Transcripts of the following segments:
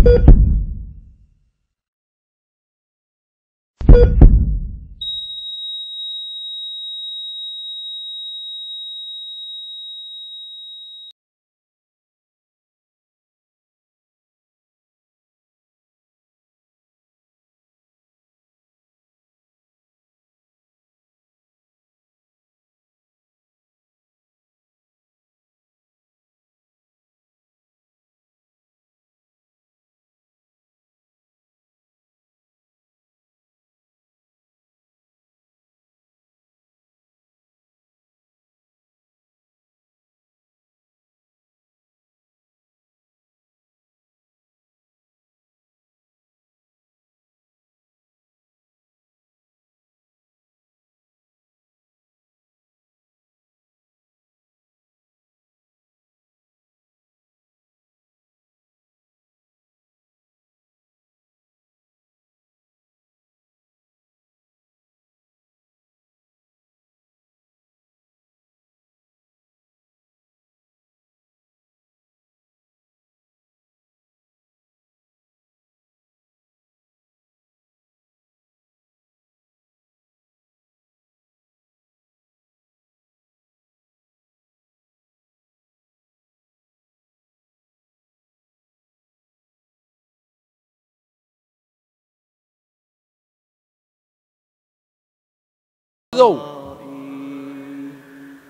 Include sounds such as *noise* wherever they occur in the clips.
Boop.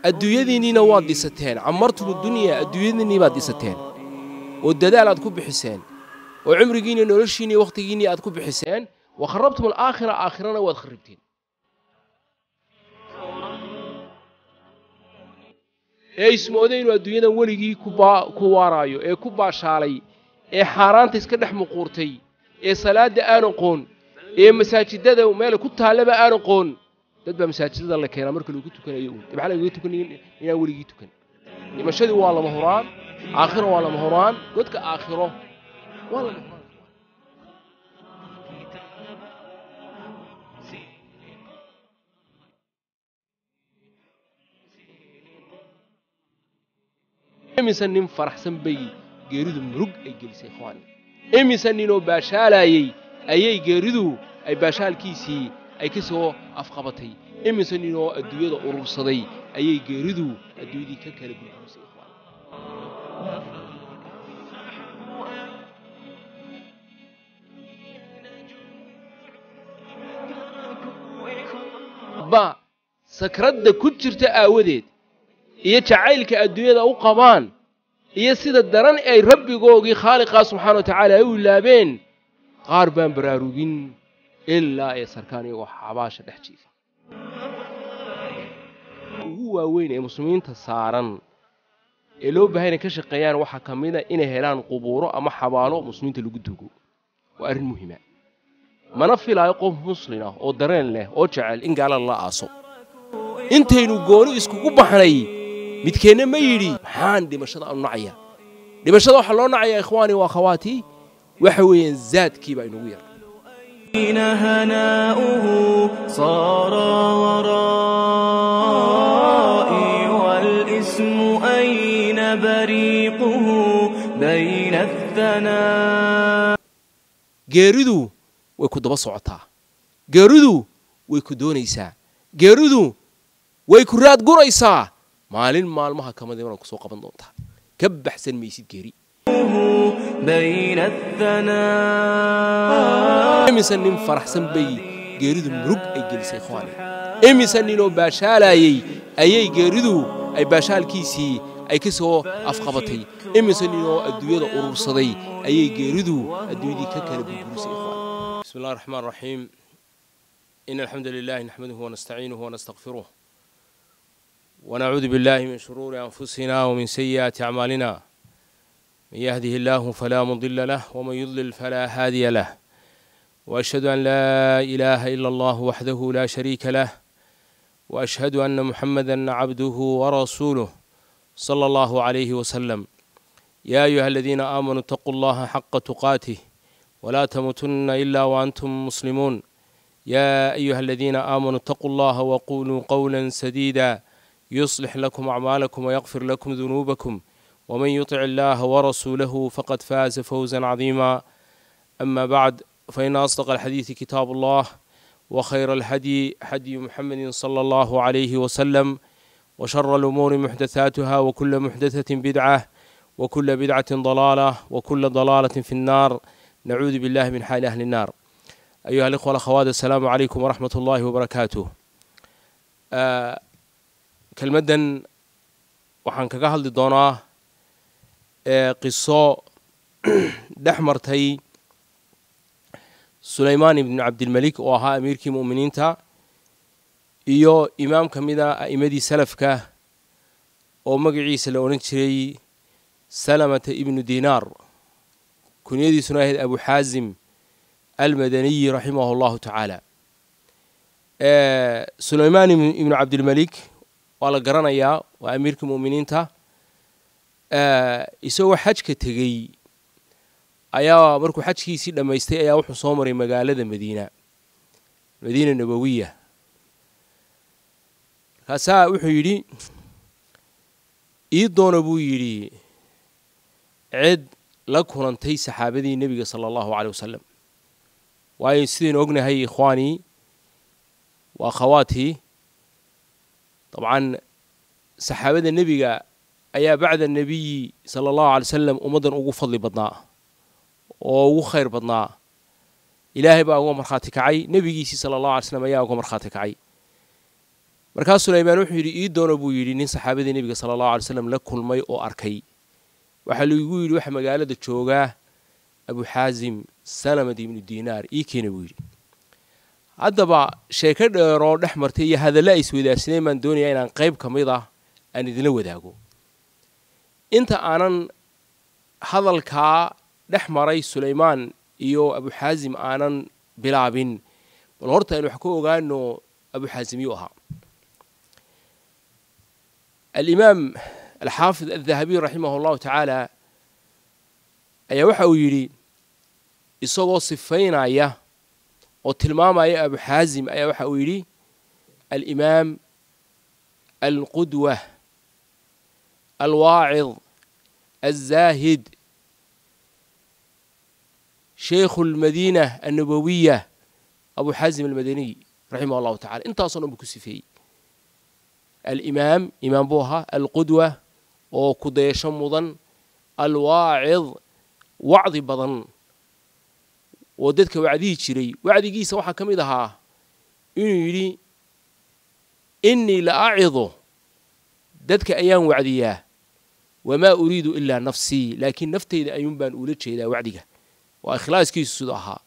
adduunyadiinniina waad dhisateen camartum dunyaa adduunyadiinnii baad dhisateen oo dadaal aad ku bixiseen oo cumrigiinni noloshiinni wakhtigiinnii aad ku bixiseen wa kharabtum alaakhira aakhirana waad kharibteen ee ismooday inuu adduunyadan weligii ku waaraayo ee ku baashaalay ee xaaraanta iska dhex muquurtay ee salaadda aan aqoon ee masaajidada meel ku taallaba aan aqoon dad baa masaajidada la keenaa marka lagu tukanayo uun dee maxaa tukanayin inaan weligii tukan dhimashadii waa lama huraan aakhira waa lama huraan godka aakhiro waa lama huraan imise nin faraxsan bay geeridu murug ay gelisay ikhwaan imise ninoo baashaalayey ayay geeridu ay baashaalkiisii ay ka afqabatay emerson oo adduunyada urursaday ayay geeridu adduunyadii ka kala gurgurisay ba sakradda ku jirta aawadeed iyo jacaylka adduunyada u qabaan iyo sida daran ay rabbigoogii khaaliqaa subxaana wa tacaala ay u ilaabeen qaar baan baraarugin ilaa ay sarkaan iyagoo xabaasha dhex jiifa ugu waaweyn ee muslimiinta saaran ee loo baahaya inay ka shaqeeyaan waxaa ka mid a ah inay helaan qubuuro ama xabaalo muslimiinta lagu duugo waa arrin muhima mana filaayo qof muslin ah oo dareen leh oo jecel in gaalada la aaso intaynu gooni iskugu baxnay midkeenna ma yidhi maxaan dhimashada aanu nacaya dhimashada waxaa loo nacaya ikhwaani waa khawaati waxa weeyaan zaadkii baa inugu yar حين هناؤه صار ورائي والاسم أين بريقه بين الثناء geeridu way ku daba socotaa geeridu way ku doonaysaa geeridu way ku raad guraysaa maalin maalmaha kamid inay ku soo qaban doontaa ka baxsan maysid geeri بين الثناء إمسانين فرح سنبي جيردو مروق أي جلسي خواني إمسانينو باشالاي أي جيردو أي باشال كيسي ay ka soo afqabatay imisan oo adduunyada urursaday ayay geeridu adduunyadii ka kala burburisay بسم الله الرحمن الرحيم إن الحمد لله نحمده ونستعينه ونستغفره ونعوذ بالله من شرور أنفسنا ومن سيئات أعمالنا من يهده الله فلا مضل له ومن يضلل فلا هادي له واشهد ان لا اله الا الله وحده لا شريك له واشهد ان محمدا عبده ورسوله صلى الله عليه وسلم يا ايها الذين امنوا اتقوا الله حق تقاته ولا تموتن الا وانتم مسلمون يا ايها الذين امنوا اتقوا الله وقولوا قولا سديدا يصلح لكم اعمالكم ويغفر لكم ذنوبكم ومن يطع الله ورسوله فقد فاز فوزا عظيما أما بعد فإن أصدق الحديث كتاب الله وخير الهدي هدي محمد صلى الله عليه وسلم وشر الأمور محدثاتها وكل محدثة بدعة وكل بدعة ضلالة وكل ضلالة في النار نعوذ بالله من حال أهل النار أيها الإخوة والأخوات السلام عليكم ورحمة الله وبركاته آه كالمدن waxaan kaga hadli ee qiso *clears throat* dhex martay sulaymaan ibnu cabdilmelik oo ahaa amiirkii mu'miniinta iyo imaam ka mid a a'immadii salafka oo magiciisa la odhan jiray salamata ibnu dinaar kunyadiisuna ahayd abuxaasim almadaniyi raximahu allahu tacaala sulaymaan ibnu cabdilmelik waa la garanayaa waa amiirkii mu'miniinta Eh, isagoo xajka tegey ayaa markuu xajkiisii dhammaystay ayaa wuxuu soo maray magaalada madiina madiina nabowiya markaasaa wuxuu yidhi ii doono buu yidhi cid la kulantay saxaabadii nebiga sala allahu caley wasalam waayo sidaynu ognahay ikhwaanii waa khawaati dabcan saxaabada nebiga ayaa bacda nebiyi sala allahu alay salam ummaddan ugu fadli badnaa oo ugu khayr badnaa ilaahay baa uga markhaati kacay nebigiisii sala allahu alay slam ayaa uga markhaati kacay markaa sulaymaan wuxuu yidhi ii doono buu yidhi nin saxaabadii nebiga sala allahu alay slam la kulmay oo arkay waxaa liigu yidhi waxa magaalada joogaa abuxaasim sanamad ibnu diinaar ii keena buu yidhi haddaba sheeko dheeroo dhex martay iyo hadallo ay iswadaarsineen baan doonayaa inaan qayb ka mid ah aan idinla wadaago inta aanan hadalkaa dhex maray sulaymaan iyo abuxaasim aanan bilaabin bal horta aynu wax ka ogaano abuxaasim yuu ahaa alimaam alxaafid aldahabiy raximah allahu tacaala ayaa waxa uu yidhi isagoo sifaynaya oo tilmaamaya abuxaasim ayaa waxa uu yidhi alimaam alqudwa الواعظ الزاهد شيخ المدينة النبوية أبو حازم المدني رحمه الله تعالى أنت أصلا بكسفي الإمام إمام بوها القدوة وكديش مضن الواعظ وعظ بضن وددك وعدي جري وعدي جيس وحا كمدها إنه يري إني لأعظه ددك أيام وعدياه wamaa uriidu ilaa nafsii laakiin naftayda ayuunbaan ula jeedaa wacdiga waa ikhlaaskiisu siduu ahaa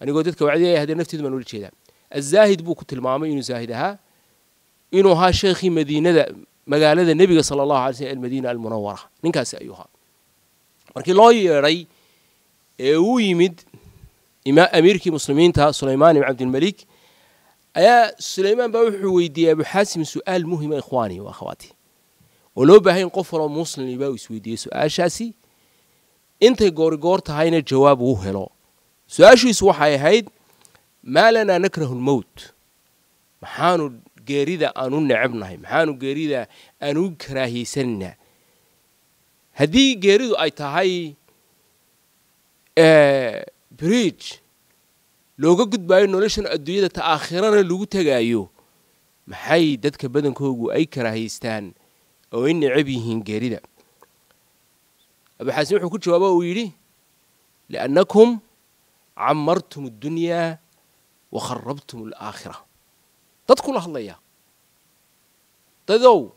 anigoo dadka wacdiya haddee naftaydu baan ula jeedaa azaahid buu ku tilmaamay inuu zaahid ahaa inuu ahaa sheekhii madiinada magaalada nebiga sala allahu alay slm almadiina almunawara ninkaasi ayuu ahaa markii loo yeedhay ee uu yimid amiirkii muslimiinta sulaymaan ibn cabdilmalik ayaa sulaymaan baa wuxuu weydiiyey abuxaasim su-aal muhima ikhwaanii wa akhawaati oo loo in qof kaloo muslimba baa isweydiiyey su-aashaasi intay goorigoor tahayna jawaab uu helo su-aashiisu waxay ahayd maa lanaa nakrahu lmowt maxaanu geerida aanu necebnahay maxaanu geerida aanu karaahiyeysanna haddii geeridu ay tahay eh, bridge looga gudbaayo noloshan adduunyada ta aakhirana lagu tegaayo maxay dadka badankoogu ay karaahiystaan oo ay necab yihiin geerida abuxaasin wuxuu ku jawaabo uu yidhi liannakum camartum addunyaa wakharabtum alaakhira dad kula hadlaya dadow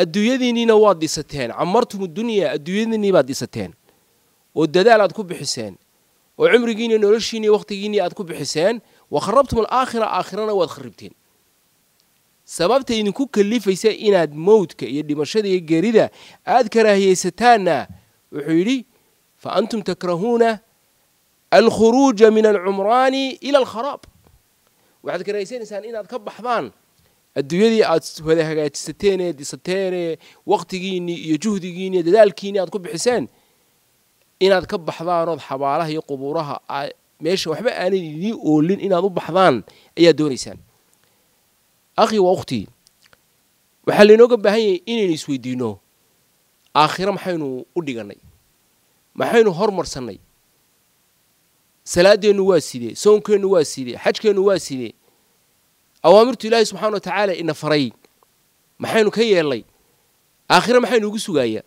adduunyadiinniina waad dhisateen camartum addunyaa adduunyadiinnii baad dhisateen oo dadaal aad ku bixiseen oo cimrigiinniyo noloshiinniyo wakhtigiinnii aad ku bixiseen wakharabtum alaakhira aakhirana waad kharibteen sababta idinku kalifaysa inaad mowdka iyo dhimashada iyo geerida aada karaahiyeysataanna wuxuu yidhi fa antum takrahuuna alkhuruuja min alcumraani ila alkharaab waxaad karaahiyeysanaysaan inaad ka baxdaan adduunyadii aad wada hagaajisateenee disateenee wakhtigiinnii iyo juhdigiinni iyo aad ku bixiseen inaad ka baxdaanood xabaalaha iyo qubuuraha meesha waxba aanay idiin oolin inaad u baxdaan ayaad doonaysaan akhi wa ukhtii waxaa laynooga baahan yahay inaynu isweydiinno aakhiro maxaynu u dhiganay maxaynu hormarsannay salaaddeennu waa sidee soonkeennu waa sidee xajkeennu waa sidee awaamirtu ilaahi subxaana wa tacaala ina faray maxaynu ka yeelnay aakhiro maxaynu ugu sugaaya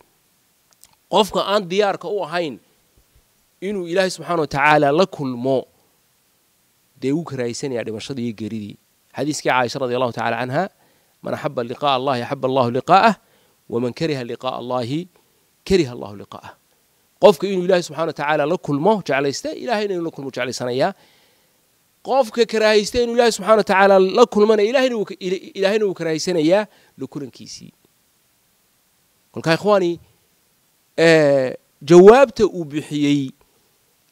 qofka aan diyaarka u ahayn inuu ilaahi subxaana wa tacaala la kulmo dee ugu karaaysanaya dhimashadii iyo geridii حديث عائشة رضي الله تعالى عنها من أحب لقاء الله أحب الله لقاءه ومن كره لقاء الله كره الله لقاءه قفك إن الله سبحانه وتعالى لكل ما جعل يستا إلهي إن لكل ما جعل قفك كره يستين الله سبحانه وتعالى لكل من إلهي نوك إلهي نوك كره يستين يا لكل كيسي كل كاي إخواني آه، جوابته أبو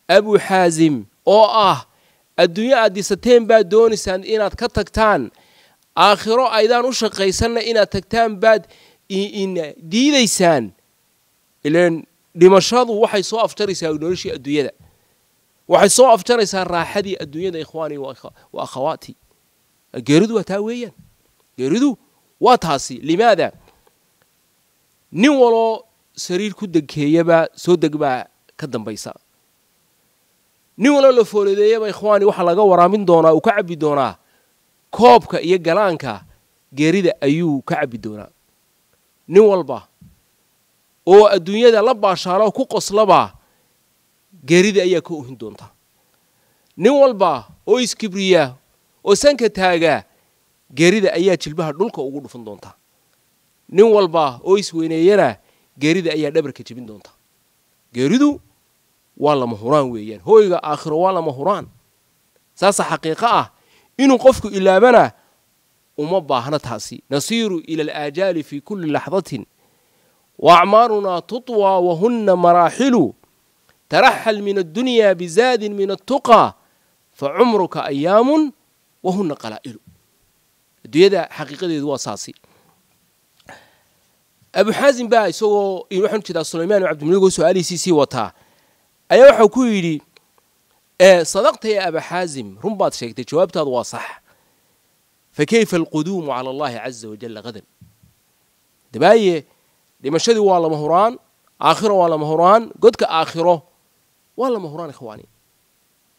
أبو حازم أو آه adduunyo aad dhisateen baad doonaysaan inaad ka tagtaan aakhiro aydaan u shaqaysanna inaad tagtaan baad diidaysaan ilan dhimashadu waxay soo afjaraysaa noloshii adduunyada waxay soo afjaraysaa raaxadii adduunyada ikhwaani wa akhawaati geeridu waa taa weeyaan geeridu waa taasi limaada nin waloo sariir ku degkeeyaba soo degbaa ka dambaysa nin walo la fooladeeyaba ikhwaani waxa laga waraamin doonaa uu ka cabbi doonaa koobka iyo galaanka geerida ayuu ka cabbi doonaa nin walba oo adduunyada la baashaalo ku qoslaba geerida ayaa ka ohin doonta nin walba oo iskibriya oo sanka taaga geerida ayaa jilbaha dhulka ugu dhufan doontaa nin walba oo isweyneeyana geerida ayaa dhabarka jibin doonta geeridu waa lama huraan weeyaan hooyga aakhiro waa lama huraan saasa xaqiiqo ah inuu qofku ilaabana uma baahna taasi nasiiru ila alaajaali fii kulli laxdatin waacmaarunaa tutwaa wahunna maraaxilu taraxal min addunya bizaadin min attuqaa facumruka ayaamun wahunna qalaa'ilu adduunyada xaqiiqadeedu waa saasi abu xaasim baa isagoo waxaan jeedaa sulaymaan ibn cabdimilig oo su-aalihiisii sii wataa أيوة واحد كويري آه، صدقت يا أبا حازم رمبات شيكت جوابت هذا صح فكيف القدوم على الله عز وجل غدا دباية لمشهده والله مهران آخره والله مهران قد آخره والله مهران إخواني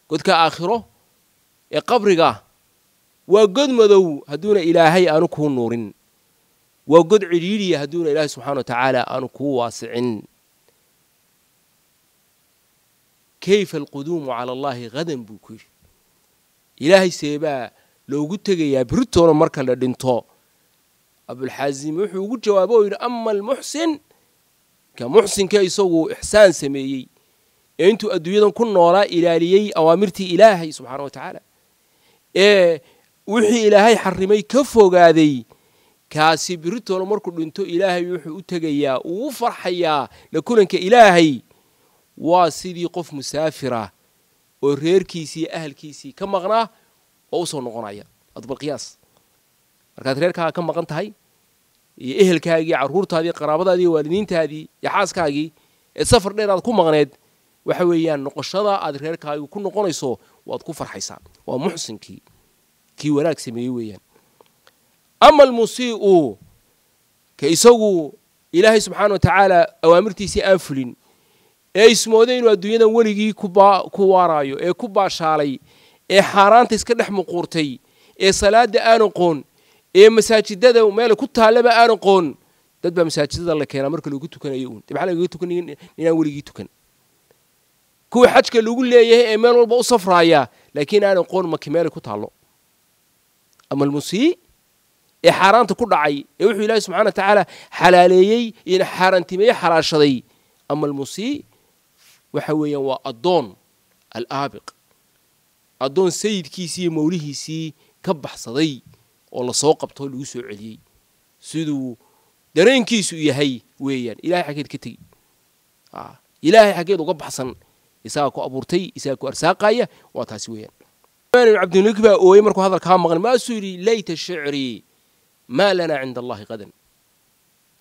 قد آخره قبرك وقد مدو هدون إلهي أنكو نور وقد عريري هدون إله سبحانه وتعالى أنكو واسعين kayfa alquduumu cala allaahi hadan buu ku yidhi ilaahay seebaa loogu tegayaa biritoona marka la dhinto abulxaasim wuxuu ugu jawaabo oo yidhi ama almuxsin ka muxsinka isagu ixsaan sameeyey ee intuu adduunyadan ku noolaa ilaaliyey awaamirtii ilaahay subxaana wa tacaala ee wixii ilaahay xarimay ka fogaaday kaasi biritoona markuu dhinto ilaahay wuxuu u tegayaa uu u farxayaa la kulanka ilaahay waa sidii qof musaafirah oo reerkiisii iyo ahalkiisii ka maqnaa oo usoo noqonaya adbalqiyaas markaad reerkaaga ka maqan tahay iyo ehelkaagii carruurtaadii qaraabadaadii waalidiintaadii iyo xaaskaagii ee safar dheer aad ku maqneed waxa weeyaan noqoshada aad reerkaagi ku noqonayso waad ku farxaysaa waa muxsinkii kii wanaag sameeyey weeyaan ama almusii'u ka isagu ilaahay subxaana wa tacaala awaamirtiisii aan fulin ee ismooday inuu adduunyadan weligii ku waaraayo ee ku baashaalay ee xaaraanta iska dhex muquurtay ee salaada aan aqoon ee masaajidada meel ku taallaba aan aqoon dad baa masaajidada la keenaa marka lagu tukanayo uun dibxaa lagaga tukan inaan weligii tukan kuwa xajka lagu leeyahay ee meel walba u safraaya laakiin aan aqoon maki meelay ku taallo ama almusii ee xaaraanta ku dhacay ee wuxuu ilaahay subxana wa tacaala xalaaleeyey iyo xaaraantimeeye xalaashaday ama almusii waxa weeyaan waa addoon al aabiq addoon sayidkiisii iyo mawlihiisii ka baxsaday oo lasoo qabto lagu soo celiyey siduu dareenkiisu yahay weeyaan ilahay xaggeed ka tegi ilaahay xaggeed uga baxsan isagaa ku abuurtay isagaa ku arsaaqaya waa taasi weeyaan cabdilmalik baa ooyey markuu hadalkaa maqlay maasuu yidhi layta shicrii maa lanaa cinda allahi qadan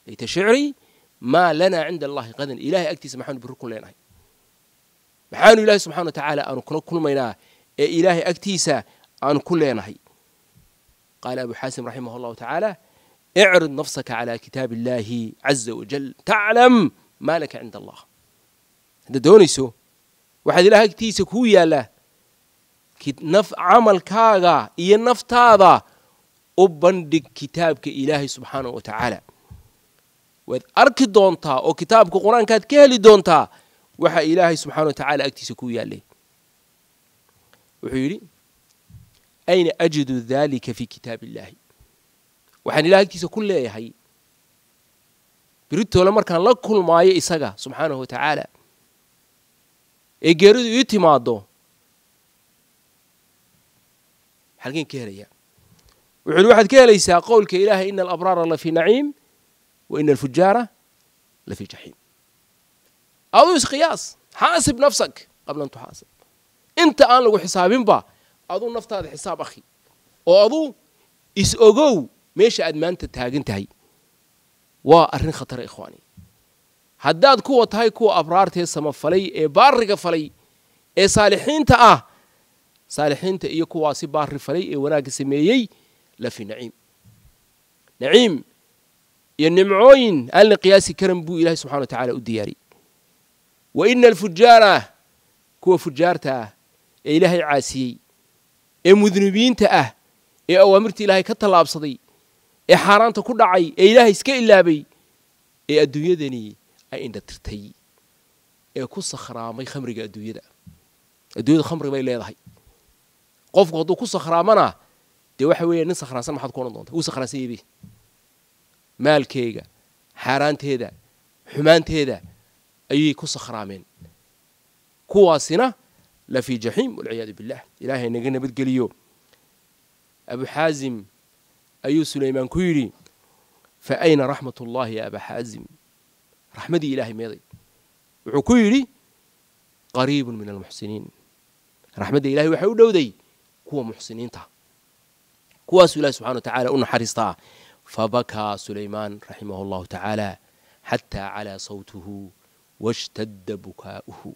layta shicrii maa lanaa cinda allahi qadan ilaahay agtiisa maxaanu birri ku leenahay maxaanu ilaahay subxana wa tacaala aanu kula kulmaynaa ee ilaahay agtiisa aanu ku leenahay qaala abu xaasim raximah allahu tacaala icrid nafsaka calaa kitaabi illaahi caza wajal taclam maa laka cinda allah haddaad doonayso waxaad ilahay agtiisa kuu yaallaa camalkaaga iyo naftaada u bandhig kitaabka ilaahay subxaanahu wa tacaala waad arki doontaa oo kitaabka qur-aankaad ka heli doontaa waxa ilaahay subxaana wa tacaala agtiisa ku yaalay wuxuu yidhi ayna ajidu dalika fi kitaab illaahi waxaan ilahay agtiisa ku leeyahay biritoole markaan la kulmaayo isaga subxaanahu wa tacaala ee geeridu ii timaado xalkeen ka helaya wuxuu yidhi waxaad ka helaysaa qowlka ilaahay ina alabraara la fii naciim wa ina alfujaara la fii jaxiim أدو قياس حاسب نفسك قبل أن تحاسب أنت أنا لو حسابين با أدو نفط هذا حساب أخي وأدو إسأجو مش أدمان تتهاجن تهي وأرن خطر إخواني haddaad kuwa tahay kuwa abraartee samafalay ee baariga falay ee saalixiinta ah saalixiinta iyo kuwaasi baari falay ee wanaagga sameeyey lafi naciim naciim iyo nimcooyin aan la qiyaasi karan buu ilaahay subxana wa tacaala u diyaariyey وإن الفجار كوا فجارتا أه ee ilaahay caasiyey ee mudnubiinta ah ee awaamirta ilaahay ka tallaabsaday ee xaaraanta ku dhacay ee ilaahay iska ilaabay ee adduunyadani ay indhatirtay ee ku sakhraamay khamriga adduunyada adduunyada khamri bay leedahay qofku hadduu ku sakhraamana dee waxa weeya nin sakhraansan maxaad ku odhan doonta wuu sakhraansan yabe maalkeega xaaraanteeda xumaanteeda ayay ku sakhraameen kuwaasina la fii jaxiim walciyaadu billah ilaahay naga nabadgeliyo abu xaasim ayuu sulaymaan ku yidhi fa ayna raxmat ullahi ya aba xaasim raxmadii ilaahay meeday wuxuu ku yidhi qariibun min almuxsiniin raxmadda ilahay waxay u dhowday kuwa muxsiniinta kuwaasuu ilahi subxana wa tacala u naxariistaa fabakaa sulaymaan raximahu allahu tacaala xataa calaa sawtuhu washtadda bukaa'uhu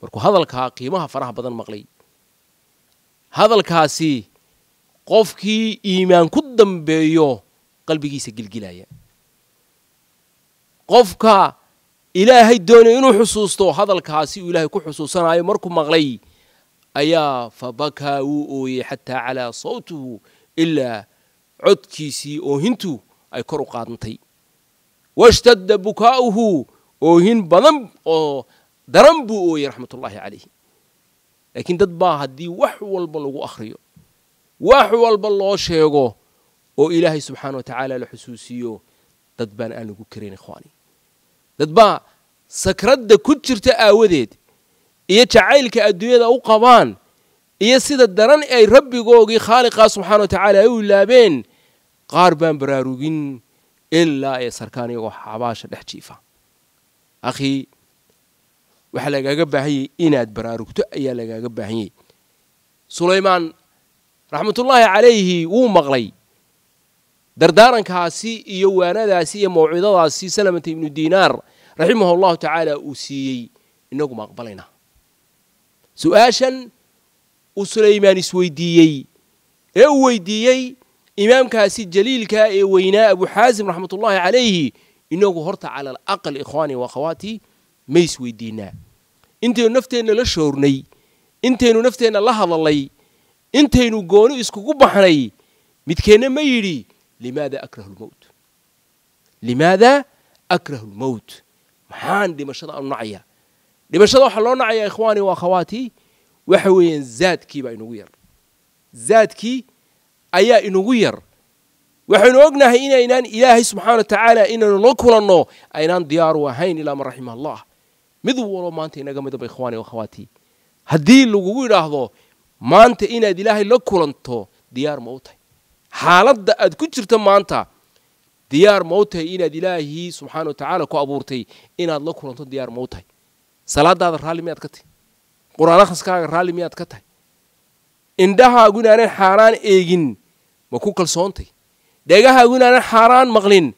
markuu hadalkaa qiimaha faraha badan maqlay hadalkaasi qofkii iimaan ku dambeeyo qalbigiisa gilgilaya qofka ilaahay doonayo inuu xusuusto hadalkaasi uu ilaahay ku xusuusanaayo markuu maqlay ayaa fabakaa wuu ooyey xataa calaa sawtuhu ilaa codkiisii oohintu ay kor u qaadantay washtadda bukaa'uhu oohin badan oo daran buu ooyey raxmatullaahi calayhi laakiin dad baa haddii wax walba lagu akhriyo wax walba loo sheego oo ilaahay subxaana wa tacaala la xusuusiyo dad baan aan lagu karin ikhwaani dad baa sakradda ku jirta aawadeed iyo jacaylka adduunyada u qabaan iyo sida daran ay rabbigoogii khaaliqaa subxana wa tacaala ay u ilaabeen qaar baan baraarugin ilaa ee sarkaan iyagoo xabaasha dhex jiifa أخي وحلا جاجب هي إناد برارك تأيا لجاجب هي سليمان رحمة الله عليه ومغلي دردارا كاسي يو أنا ذا سي ذا سي سلمة من الدينار رحمه الله تعالى وسي نجم مقبلنا سؤالا وسليمان سويديي أو إيه ويديي إمام كاسي الجليل كا إيه وينا أبو حازم رحمة الله عليه inagu horta cala al aqal ikhwaani wakhawaatii ma isweydiinaa intaynu nafteenna la shoornay intaynu nafteenna la hadallay intaynu gooni iskugu baxnay midkeenna ma yidhi limaada akrahu lmowt limaada akrahu lmowt maxaan dhimashada aanu nacayaa dhimashada waxaa loo nacayaa ikhwaanii waakhawaatii waxa weeyaan zaadkii baa inugu yar zaadkii ayaa inugu yar waxaynu ognahay inaynaan ilaahay subxaana wa tacaala inaynu la kulanno aynaan diyaar u ahayn ilaa man raxima allah mid waloo maanta inaga midaba ikhwaani akhawaatii haddii lagugu idhaahdo maanta inaad ilaahay la kulanto diyaar ma u tahay xaaladda aad ku jirta maanta diyaar ma u tahay inaad ilaahii subxaana wa tacaala ku abuurtay inaad la kulanto diyaar ma u tahay salaadaada raalli miyaad ka tahay qur-aan akhriskaaga raalli miyaad ka tahay indhahaagu inaanay xaaraan eegin ma ku kalsoontay dheegahaagu inaanan xaaraan maqlin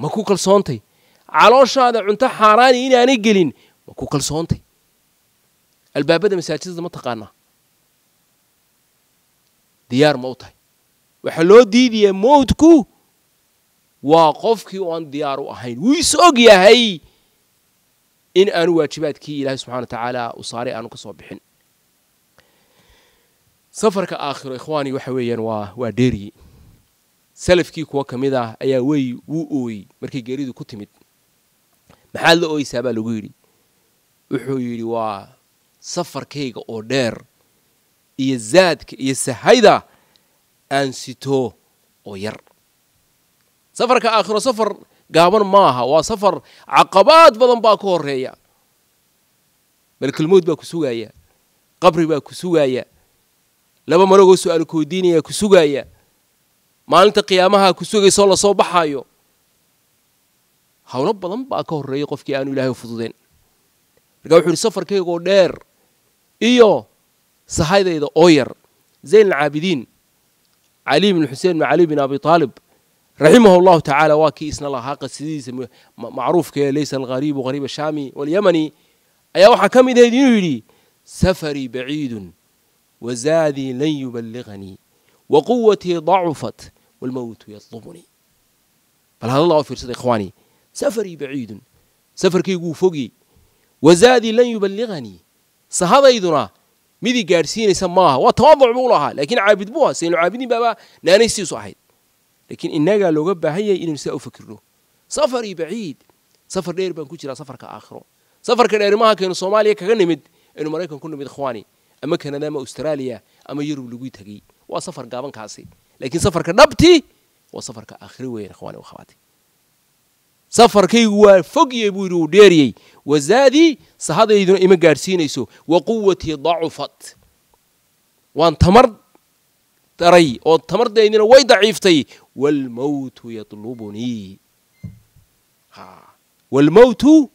ma ku kalsoontay calooshaada cunto xaaraani inaanay gelin ma ku kalsoontay albaabada masaajidada ma taqaanaa diyaar ma u tahay waxaa loo diidayaa mowdku waa qofkii oan diyaar u ahayn wuu is og yahay in aanu waajibaadkii ilaahay subxana wa tacaala usaaray aanu ka soo bixin safarka aakhiro ikhwaani waxa weeyaan waa waa dheeriyi salafkii kuwa ka mid ah ayaa wey wuu ooyey markay geeridu ku timid maxaad la ooyeysaa baa lagu yidhi wuxuu yidhi waa safarkayga oo dheer iyo zaadka iyo sahayda aan sitoo oo yar safarka aakhiro safar gaaban maaha waa safar caqabaad badan baa ku horeeya malkelmood baa ku sugaaya qabri baa ku sugaaya laba maragoo su-aal koodiinaya ku sugaaya maalinta qiyaamaha ku sugaysaoo lasoo baxaayo hawlo badan baa ka horreeyay qofkii aanu ilaahay fududeen markaa wuxu uhi safarkaygoo dheer iyo sahaydayda oo yar zayn alcaabidiin cali bn xuseen bn cali bin abi aalib raximahu llahu tacaala waa kii isna lahaa qasidiisa macruufkae laysa alghariibu hariib ashaami walyamani ayaa waxaa ka mid ahayd inuu yidhi safarii baciidun wazaadii lan yuballiqanii wa quwatii dacufat والموت يطلبني بل هذا الله وفير إخواني سفري بعيد سفر كيقو فوقي وزادي لن يبلغني إذنا ميدي قارسين يسماها وتواضع بولها لكن عابد بوها سين عابدين بابا نانسي صحيح لكن إن قال لو قبها هي إن سأفكر سفري بعيد سفر دير بان كجرا سفر كآخره سفر كدير ما كان كان كغنمد إنه مريكا كنا مد إخواني أما كان ما أستراليا أما يرو لقوي تقي وسفر قابن كاسي laakiin safarka dhabti waa safarka aakhiri weeyaan akhwaani wakhawaati safarkaygu waa fogyey buu yidhi uu dheeriyey wazaadii sahadayduna ima gaadhsiinayso wa quwatii dacufat waan tamar daray oo tamardaydina way daciiftay waalmowtu yadlubunii waalmowtu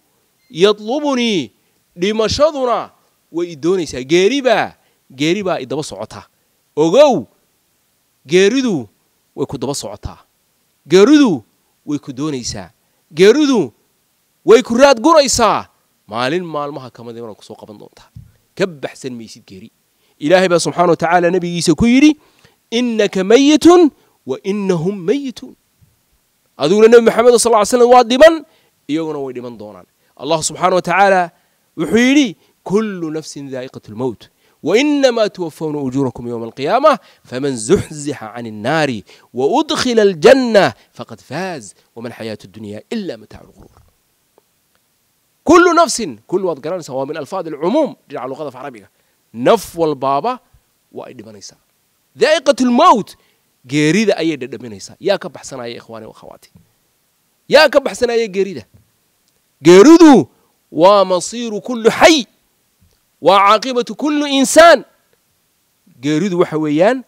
yadlubunii dhimashaduna way i doonaysaa geeri baa geeri baa idaba socotaa ogow geeridu way ku daba socotaa geeridu way ku doonaysaa geeridu way ku raad raadguraysaa maalin maalmaha kamid ay ku soo qaban doonta ka baxsan maysid geeri ilaahay ba subxaana wa tacaala nabigiisa ku yidhi innaka mayitun wa innahum mayituun adiguna nebi maxamed sal ly slam waa dhiman iyaguna way dhiman doonaan allah subxaana wa tacaala wuxuu yidhi kullu nafsin daa'iqat lmowt وإنما توفون أجوركم يوم القيامة فمن زحزح عن النار وأدخل الجنة فقد فاز وما الحياة الدنيا إلا متاع الغرور كل نفس كل قران سواء من ألفاظ العموم جعلوا لغة عربية نف والبابا بنيسا ذائقة الموت أيد ayay يا كب ka يا إخواني وأخواتي يا كب baxsanaya يا geeridu waa ومصير كل حي waa caaqibatu kulli insaan geeridu waxa weeyaan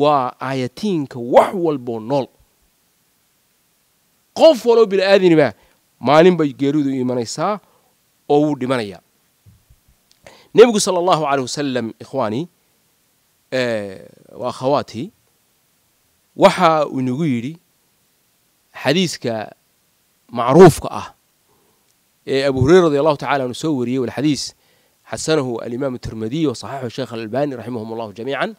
waa aayatiinka wax walboo nool qof waloo bini aadaniba maalin bay geeridu imanaysaa oo wuu dhimanayaa nebigu sala allahu caleyh wasalam ikhwaanii wa akhawaatii waxa uu inagu yidhi xadiiska macruufka ah ee abu hureyra radi allahu tacala anu soo wariyey walxadiis حسنه الامام الترمذي وصححه الشيخ الالباني رحمهم الله جميعا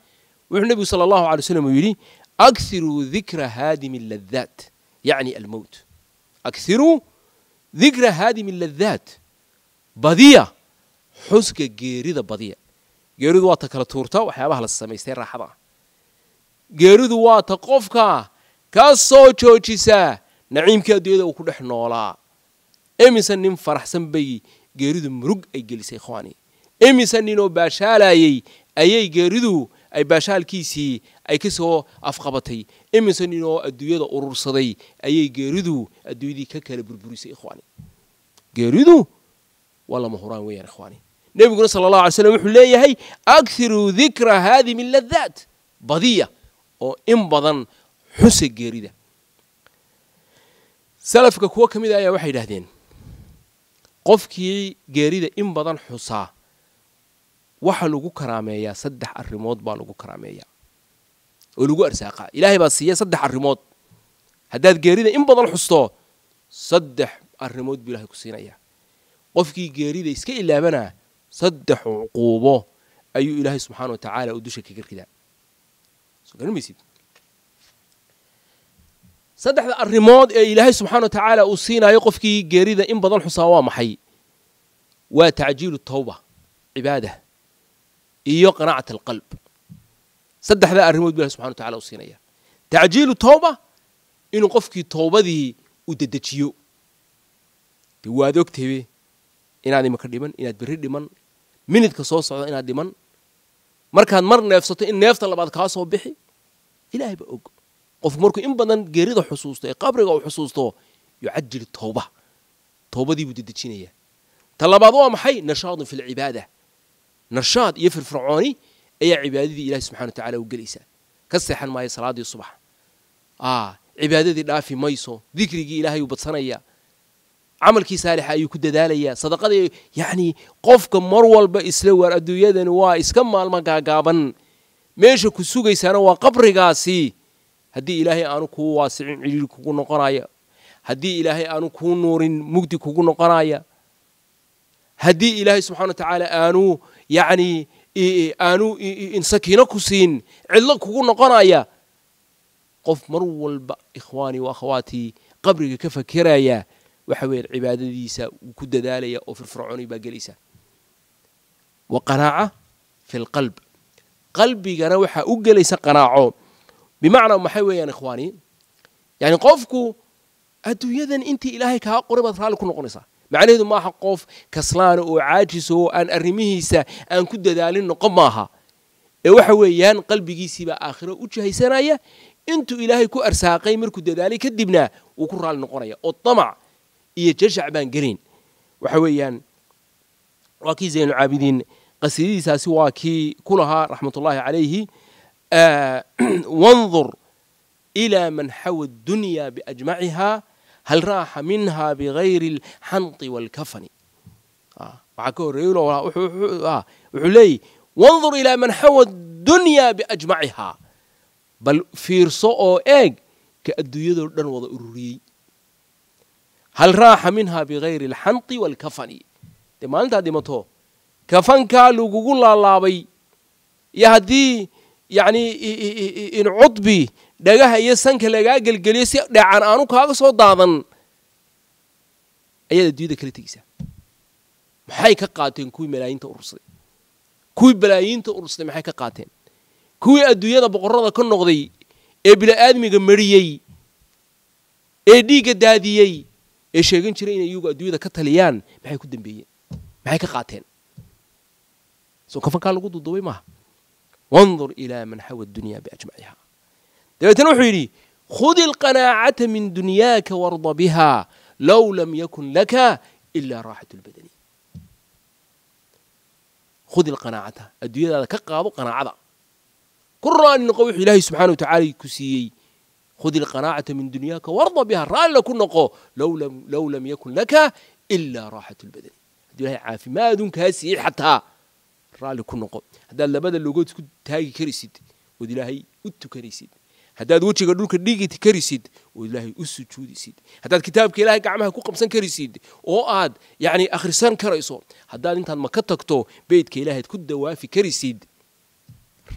ونحن النبي صلى الله عليه وسلم يقول اكثروا ذكر هادم اللذات يعني الموت اكثروا ذكر هادم اللذات بضيع حسك جيريدا بضيع جيريدا جيرد واتك لتورتا وحيابها للسميستين راحضا جيرد واتقوفك كاسو تشوشيسا نعيم كاديو وكل حنولا امسا نم فرح سنبي جيرد مرق اي جلسي اخواني imise ninoo baashaalayey ayay geeridu ay baashaalkiisii ay ka soo afqabatay imise ninoo adduunyada urursaday ayay geeridu adduunyadii ka kala burburisay ikhwaani geeridu waa lama huraan weeyaan ikhwaani nebiguna sala allahu alay slam wuxuu leeyahay akhiruu dikra haadi min ladaat badiya oo in badan xusa geerida salafka kuwo ka mid a ayaa waxay yidhahdeen qofkii geerida in badan xusaa waxa lagu karaameeyaa saddex arrimood baa lagu karaameeyaa oo lagu arsaaqaa ilaahay baa siiyey saddex arrimood haddaad geerida in badan xusto saddex arrimood buu ilahay ku siinayaa qofkii geerida iska ilaabanaa saddex cuquubo ayuu ilaahay subxaana wa tacaala uu dusha kaga ridaa saddexda arrimood ee ilaahay subxaana wa tacaala uu siinaayo qofkii geerida in badan xusaa waa maxay waa tacjiilu tawba cibaada iyo qanacata alqalb saddexdaa arrimood bu ilahi subxana watacala u siinaya tacjiilu tawba inuu qofkii towbadii uu dedejiyo de waad ogtahbe inaad imika dhiman inaad berri dhiman minidka soo socda inaad dhiman markaad mar neefsato in neefta labaad kaa soo bixi ilaahay baa og qofku markuu in badan geerida xusuusto ee qabriga uu xusuusto yucajil towba towbadii buu dedejinayaa ta labaad waa maxay nashaadun fi lcibaada نشاط iyo firfircooni ayaa cibaadadii ilahi subxana watacaala u gelaysaa ka seexan maayo salaadii subax cibaadadii dhaafi mayso dikrigii ilaahay uu badsanaya camalkii saalixa ayuu ku dadaalayaa sadaqada yacni qofka mar walba isla waar adduunyadani waa iska maalmo gaagaaban meesha ku sugaysaana waa qabrigaasi haddii ilaahay aanu kuu waasicin cidhiir kugu noqonaya haddii ilaahay aanu kuu nuurin mugdi kugu noqonaya haddii ilaahay subxana wa tacaala aanu يعني أنو إن سكينكو سين علاكو نقنايا قف مرول إخواني وأخواتي قبرك كفا كرايا وحوي العبادة ديسا وكد دالية وفي الفرعوني باقليسا وقناعة في القلب قلبي جروح أجلس قناعه بمعنى محوي يعني إخواني يعني قفكو أدو يذن أنت إلهي كها قربة ثالك نقنصه macnaheedu maaha qof kaslaana oo caajiso oo aan arrimihiisa aan ku dadaalin noqon maaha ee waxa weeyaan qalbigiisiibaa aakhiro u jihaysanaya intuu ilaahay ku arsaaqay markuu dadaalay kadibna wuu ku raali noqonaya oo tamac iyo jajac baan gelayn waxa weeyaan waa kii zaynucaabidiin qasiidadiisaasi waa kii ku lahaa raxmatullaahi calayhi wandur ilaa man xawa dunya biajmacihaa هل راح منها بغير الحنط والكفن آه. آه. علي وانظر إلى من حوى الدنيا بأجمعها بل فيرسو أو إيج كأدوية دن وضع هل راح منها بغير الحنط والكفن دي ما أنت دي متو كفن كالو قول الله يا هدي يعني إن عطبي dhagaha iyo sanka lagaa gelgeliyo si dheecan aanu kaaga soo daadan ayaad adduunyada kala tegeysaa maxay ka qaateen kuwii malaayiinta urursaday kuwii balaayiinta urursaday maxay ka qaateen kuwii adduunyada boqorrada ka noqday ee aadmiga mariyey ee dhiigga daadiyey ee sheegan jiray inay iyagu adduunyada ka taliyaan maxay ku dambeeyeen maxay ka qaateen soo kafankaa lagu duduubay maaha wandur ilaa man xawa dunya biajmaciha دبيتنا وحيري خذ القناعة من دنياك وارض بها لو لم يكن لك إلا راحة البدن خذ القناعة الدنيا هذا كقابو قناعة قرآن نقوي إلهي سبحانه وتعالى كسيي خذ القناعة من دنياك وارض بها رأي لكن نقو لو لم, لو لم يكن لك إلا راحة البدن الدنيا عافي ما دونك هاسي حتى رأي لكن نقو هذا اللي بدل لو قلت كنت تاقي كريسيد ودلهي أتو كريسيد هداد وجهك دولك ديجي تكرسيد والله أسجود سيد هداد كتاب الله قعمها كوك مسن كرسيد أو آد يعني آخر سن كرئيسه هداد أنت ما كتكتو بيتك الله كدة وافي كرسيد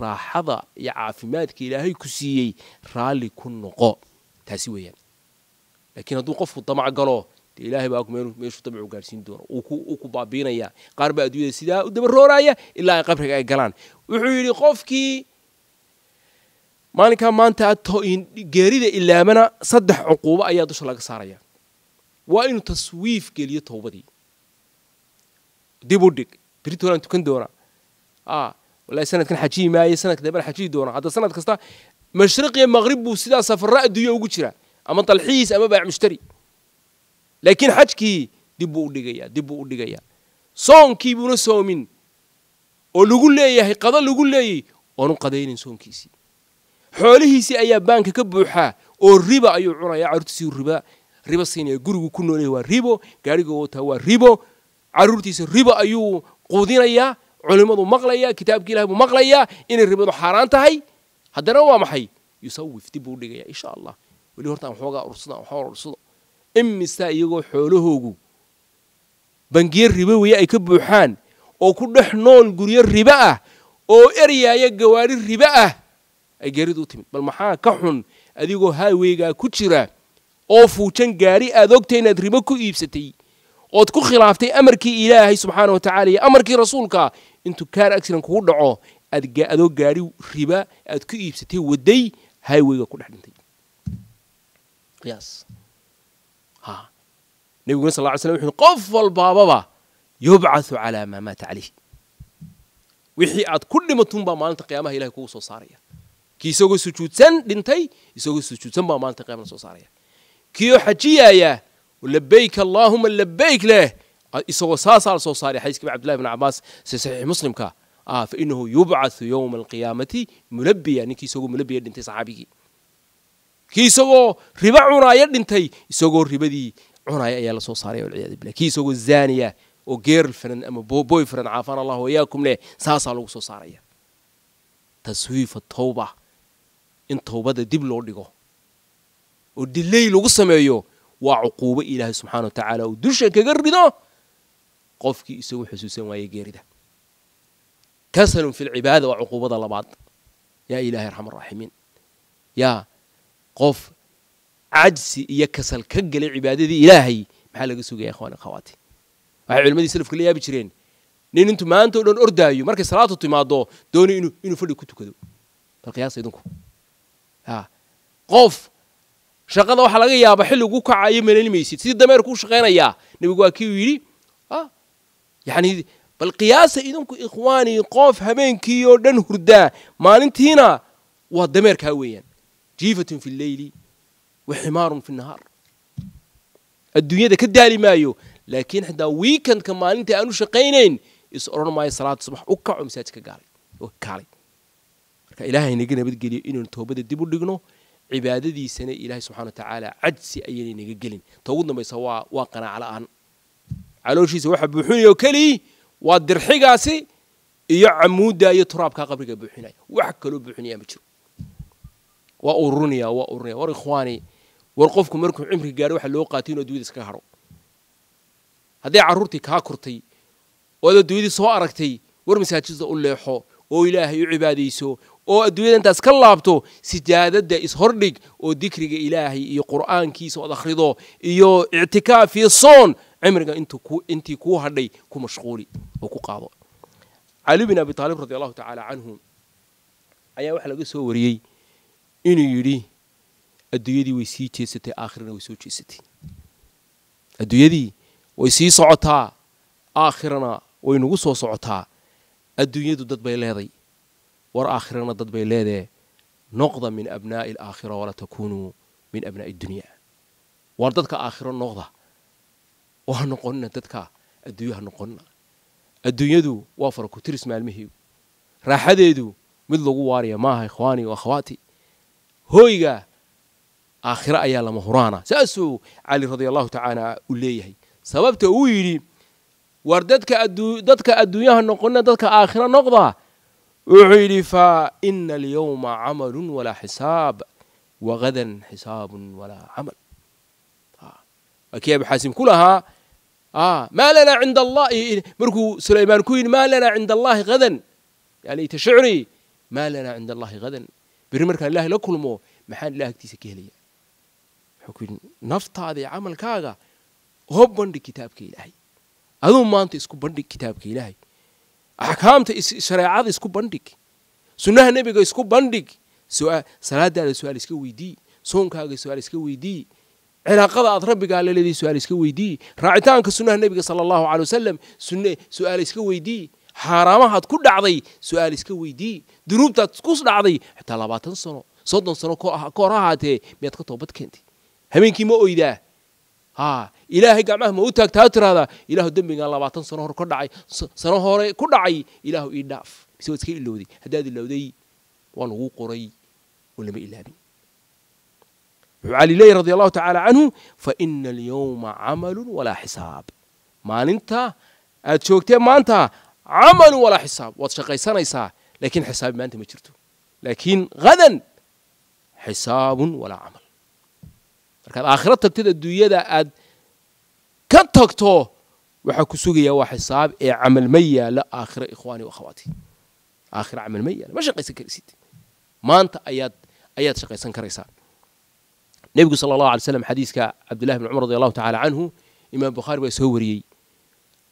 راح ضع يا عافماتك الله كسيي رالي كن نقاء تسويا لكن هذو قف طمع قلا إلهي باكم ميرو ميشو طبعو قارسين دون وكو وكو بابينا يا قارب أدوية سيدا ودبر رورايا إلا قبرك أي قلان وحيري قفكي maalinkaa maanta aad geerida ilaamana saddex cuquubo ayaa dusha laga saaraya waa inuu taswiif geliyo towbadii dib u dhig berito aan tukan doonaa wallahi sanadkan xajihi maaye sanadka dambena xajihi doonaa hadda sanad kasta mashriq iyo maqrib buu sidaa safarra adduunya ugu jira ama dalxiis ama baac mushtari laakiin xajkii dib buu u dhigayaa dib buu u dhigayaa soonkii buuna soomin oo lagu leeyahay qado lagu leeyay oonu qadaynin soonkiisii xoolihiisii ayaa baanka ka buuxaa oo riba ayuu cunayaa carruurtiisii riba riba siinaya gurigu ku noolayay waa ribo gaariguu wataa waa ribo carruurtiisa riba ayuu quudinayaa culimadu maqlayaa kitaabkii ilahi buu maqlayaa inay ribadu xaaraan tahay haddana waa maxay yusawif buu dhigaya insha allah weli hortaan waxoogaa ursada waxoogaa ursado imisaa iyagoo xoolahoogu bangiye ribo weye ay ka buuxaan oo ku dhex nool guryo ribo ah oo eryaaya gawaari ribo ah ay geeridu u timid bal maxaa ka xun adigoo highweygaa ku jira oo fuujan gaari aad ogtay inaad ribo ku iibsatay ood ku khilaaftay amarkii ilaahay subxaana wa tacaala iyo amarkii rasuulka intuu kaar accident kugu dhaco adoo gaari riba aad ku iibsatay waday highweyga ku dhex dhintay qiyaas ha nabiguna sal lla slam wuxuu qof walbaababa yubcathu calaa maa maata calayh wixii aad ku dhimatunbaa maalinta qiyaamaha ilahay kugu soo saaraya kii isagoo sujuudsan dhintay isagoo sujuudsan baa maanta qiyaamada soo saaraya kiioo xajiyaaya labayk allaahuma labayk leh isagoo saasaa la soo saaraya xadiiska cabdillahi bn cabbaas si saxiixi muslimka ah fainahu yubcathu yowma alqiyaamati mulabiya ninkii isagoo mulabiya dhintay saxaabigii kii isagoo riba cunaaya dhintay isagoo ribadii cunaaya ayaa lasoo saaraya walciyaadu billah kii isagoo zaaniya oo geerl firan ama boy firan caafaan allah wayaakum leh saasaa lagu soo saaraya taswiif atawba in towbada dib loo dhigo oo dilay lagu sameeyo waa cuquubo ilaahay subxaana wa tacaala uu dusha kaga rido qofkii isagu xusuusan waaye geerida kasalun fi lcibaada waa cuquubada labaad yaa ilaahay arxam araaximiin yaa qof cajsi iyo kasal ka gelay cibaadadii ilaahay maxaa laga sugaya ikhwaan akhawaati waxay culimmadii salafka la yaabi jireen nin intuu maanta o dhan ordaayo markay salaatu timaado doonay inuu fadhi ku tukado bal qiyaasa idinku قف شغله وحلا جي يا بحل جوكا عايم مليني ميسي تزيد دمير كوش غينا يا نبي جوا كيويري آه يعني بالقياس إذنك إخواني قف همين كيو دن هردا ما ننتينا ودمير كاويا جيفة في الليل وحمار في النهار الدنيا ده كدالي مايو لكن حدا ويكند كمان انت انو شقينين يسرون ماي صلاه الصبح وكعم ساتك قال وكالي marka ilaahaynaga nabadgeliyo inaynu toobada dib u dhigno cibaadadiisana ilaahay subxana watacaala cajsi ayanay naga gelin ta ugu dambaysa waa waa qanaac la-aan calooshiisa waxa buuxinaya oo keligii waa dirxigaasi iyo camuudda iyo turaabkaa qabriga buuxinaya wax kaloo buuxinaya ma jiro waa ururinayaa waa ururinaya war ikhwaani war qofku markuu cimri gaadho waxa loo qaatay inuu adduunyada iskaga hadho hadday carruurtii kaa kurtay oo ad adduunyadii soo aragtay war masaajidda u leexo oo ilaahay u cibaadayso oo adduunyada intaas ka laabto sijaadada ishordhig oo dikriga ilaahay iyo qur'aankiisa ood akhrido iyo ictikaaf iyo soon cimriga intii kuu hadhay ku mashquuli oo ku qaado cali bin abi taalib radi allahu tacaala canhu ayaa waxaa laga soo wariyey inuu yidhi adduunyadii way sii jeesatay aakhirana way soo jeesatay adduunyadii way sii socotaa aakhirana way nagu soo socotaa adduunyadu dad bay leeday ور والآخرة ضد بيلادة نقضة من أبناء الآخرة ولا تكونوا من أبناء الدنيا آخر النقضة نقضة وهنقلنا تدك الدنيا هنقلنا الدنيا دو وافرك ترس مال مهيو راحة دو مثل ما هي إخواني وأخواتي هويغا آخرة أيا لما هرانا سأسو علي رضي الله تعالى وليه سببته ويري وردتك أدو دتك الدنيا نقولنا دتك آخرة نقضة عرف إن اليوم عمل ولا حساب وغدا حساب ولا عمل آه. أكيد حاسم كلها آه ما لنا عند الله مركو سليمان كوين ما لنا عند الله غدا يعني تشعري ما لنا عند الله غدا برمرك الله لكل مو محل الله اكتيس لي حكوين نفط هذا عمل كاغا هو بند كتابك إلهي هذا ما أنت اسكو بند كتابك إلهي axkaamta shareecada isku bandhig sunnaha nebiga isku bandhig salaadaada su-aal iska weydii soonkaaga su-aal iska weydii cilaaqada aad rabbigaa la su-aal iska weydii raacitaanka sunnaha nebiga sala allahu caley wasalam su-aal iska weydii xaaraamahaad ku dhacday su-aal iska weydii dunuubtaad ku dhacday xitaa labaatan sano soddon sano ka ahaatee miyaad ka toobad keentay habeenkii ma oydaa haa إلهي قامه موتك تاتر هذا إله دم بين الله بعطن صنهر كدعي صنهر كدعي إله إيداف بسوي تكي اللودي هداد اللودي والغوق ري ولم إلا وعلي لي رضي الله تعالى عنه فإن اليوم عمل ولا حساب ما أنت أتشوكتين ما أنت عمل ولا حساب واتشقي سنة يسا لكن حساب ما أنت مجرته لكن غدا حساب ولا عمل لكن آخرتك تدى الدوية ده كان تقتو وحكو يا واحد صعب صاب عمل مية لا اخر اخواني واخواتي اخر عمل مية ما شقي سكر ما انت ايات ايات شقي سكر نبي صلى الله عليه وسلم حديث ك عبد الله بن عمر رضي الله تعالى عنه امام بخاري ويسوري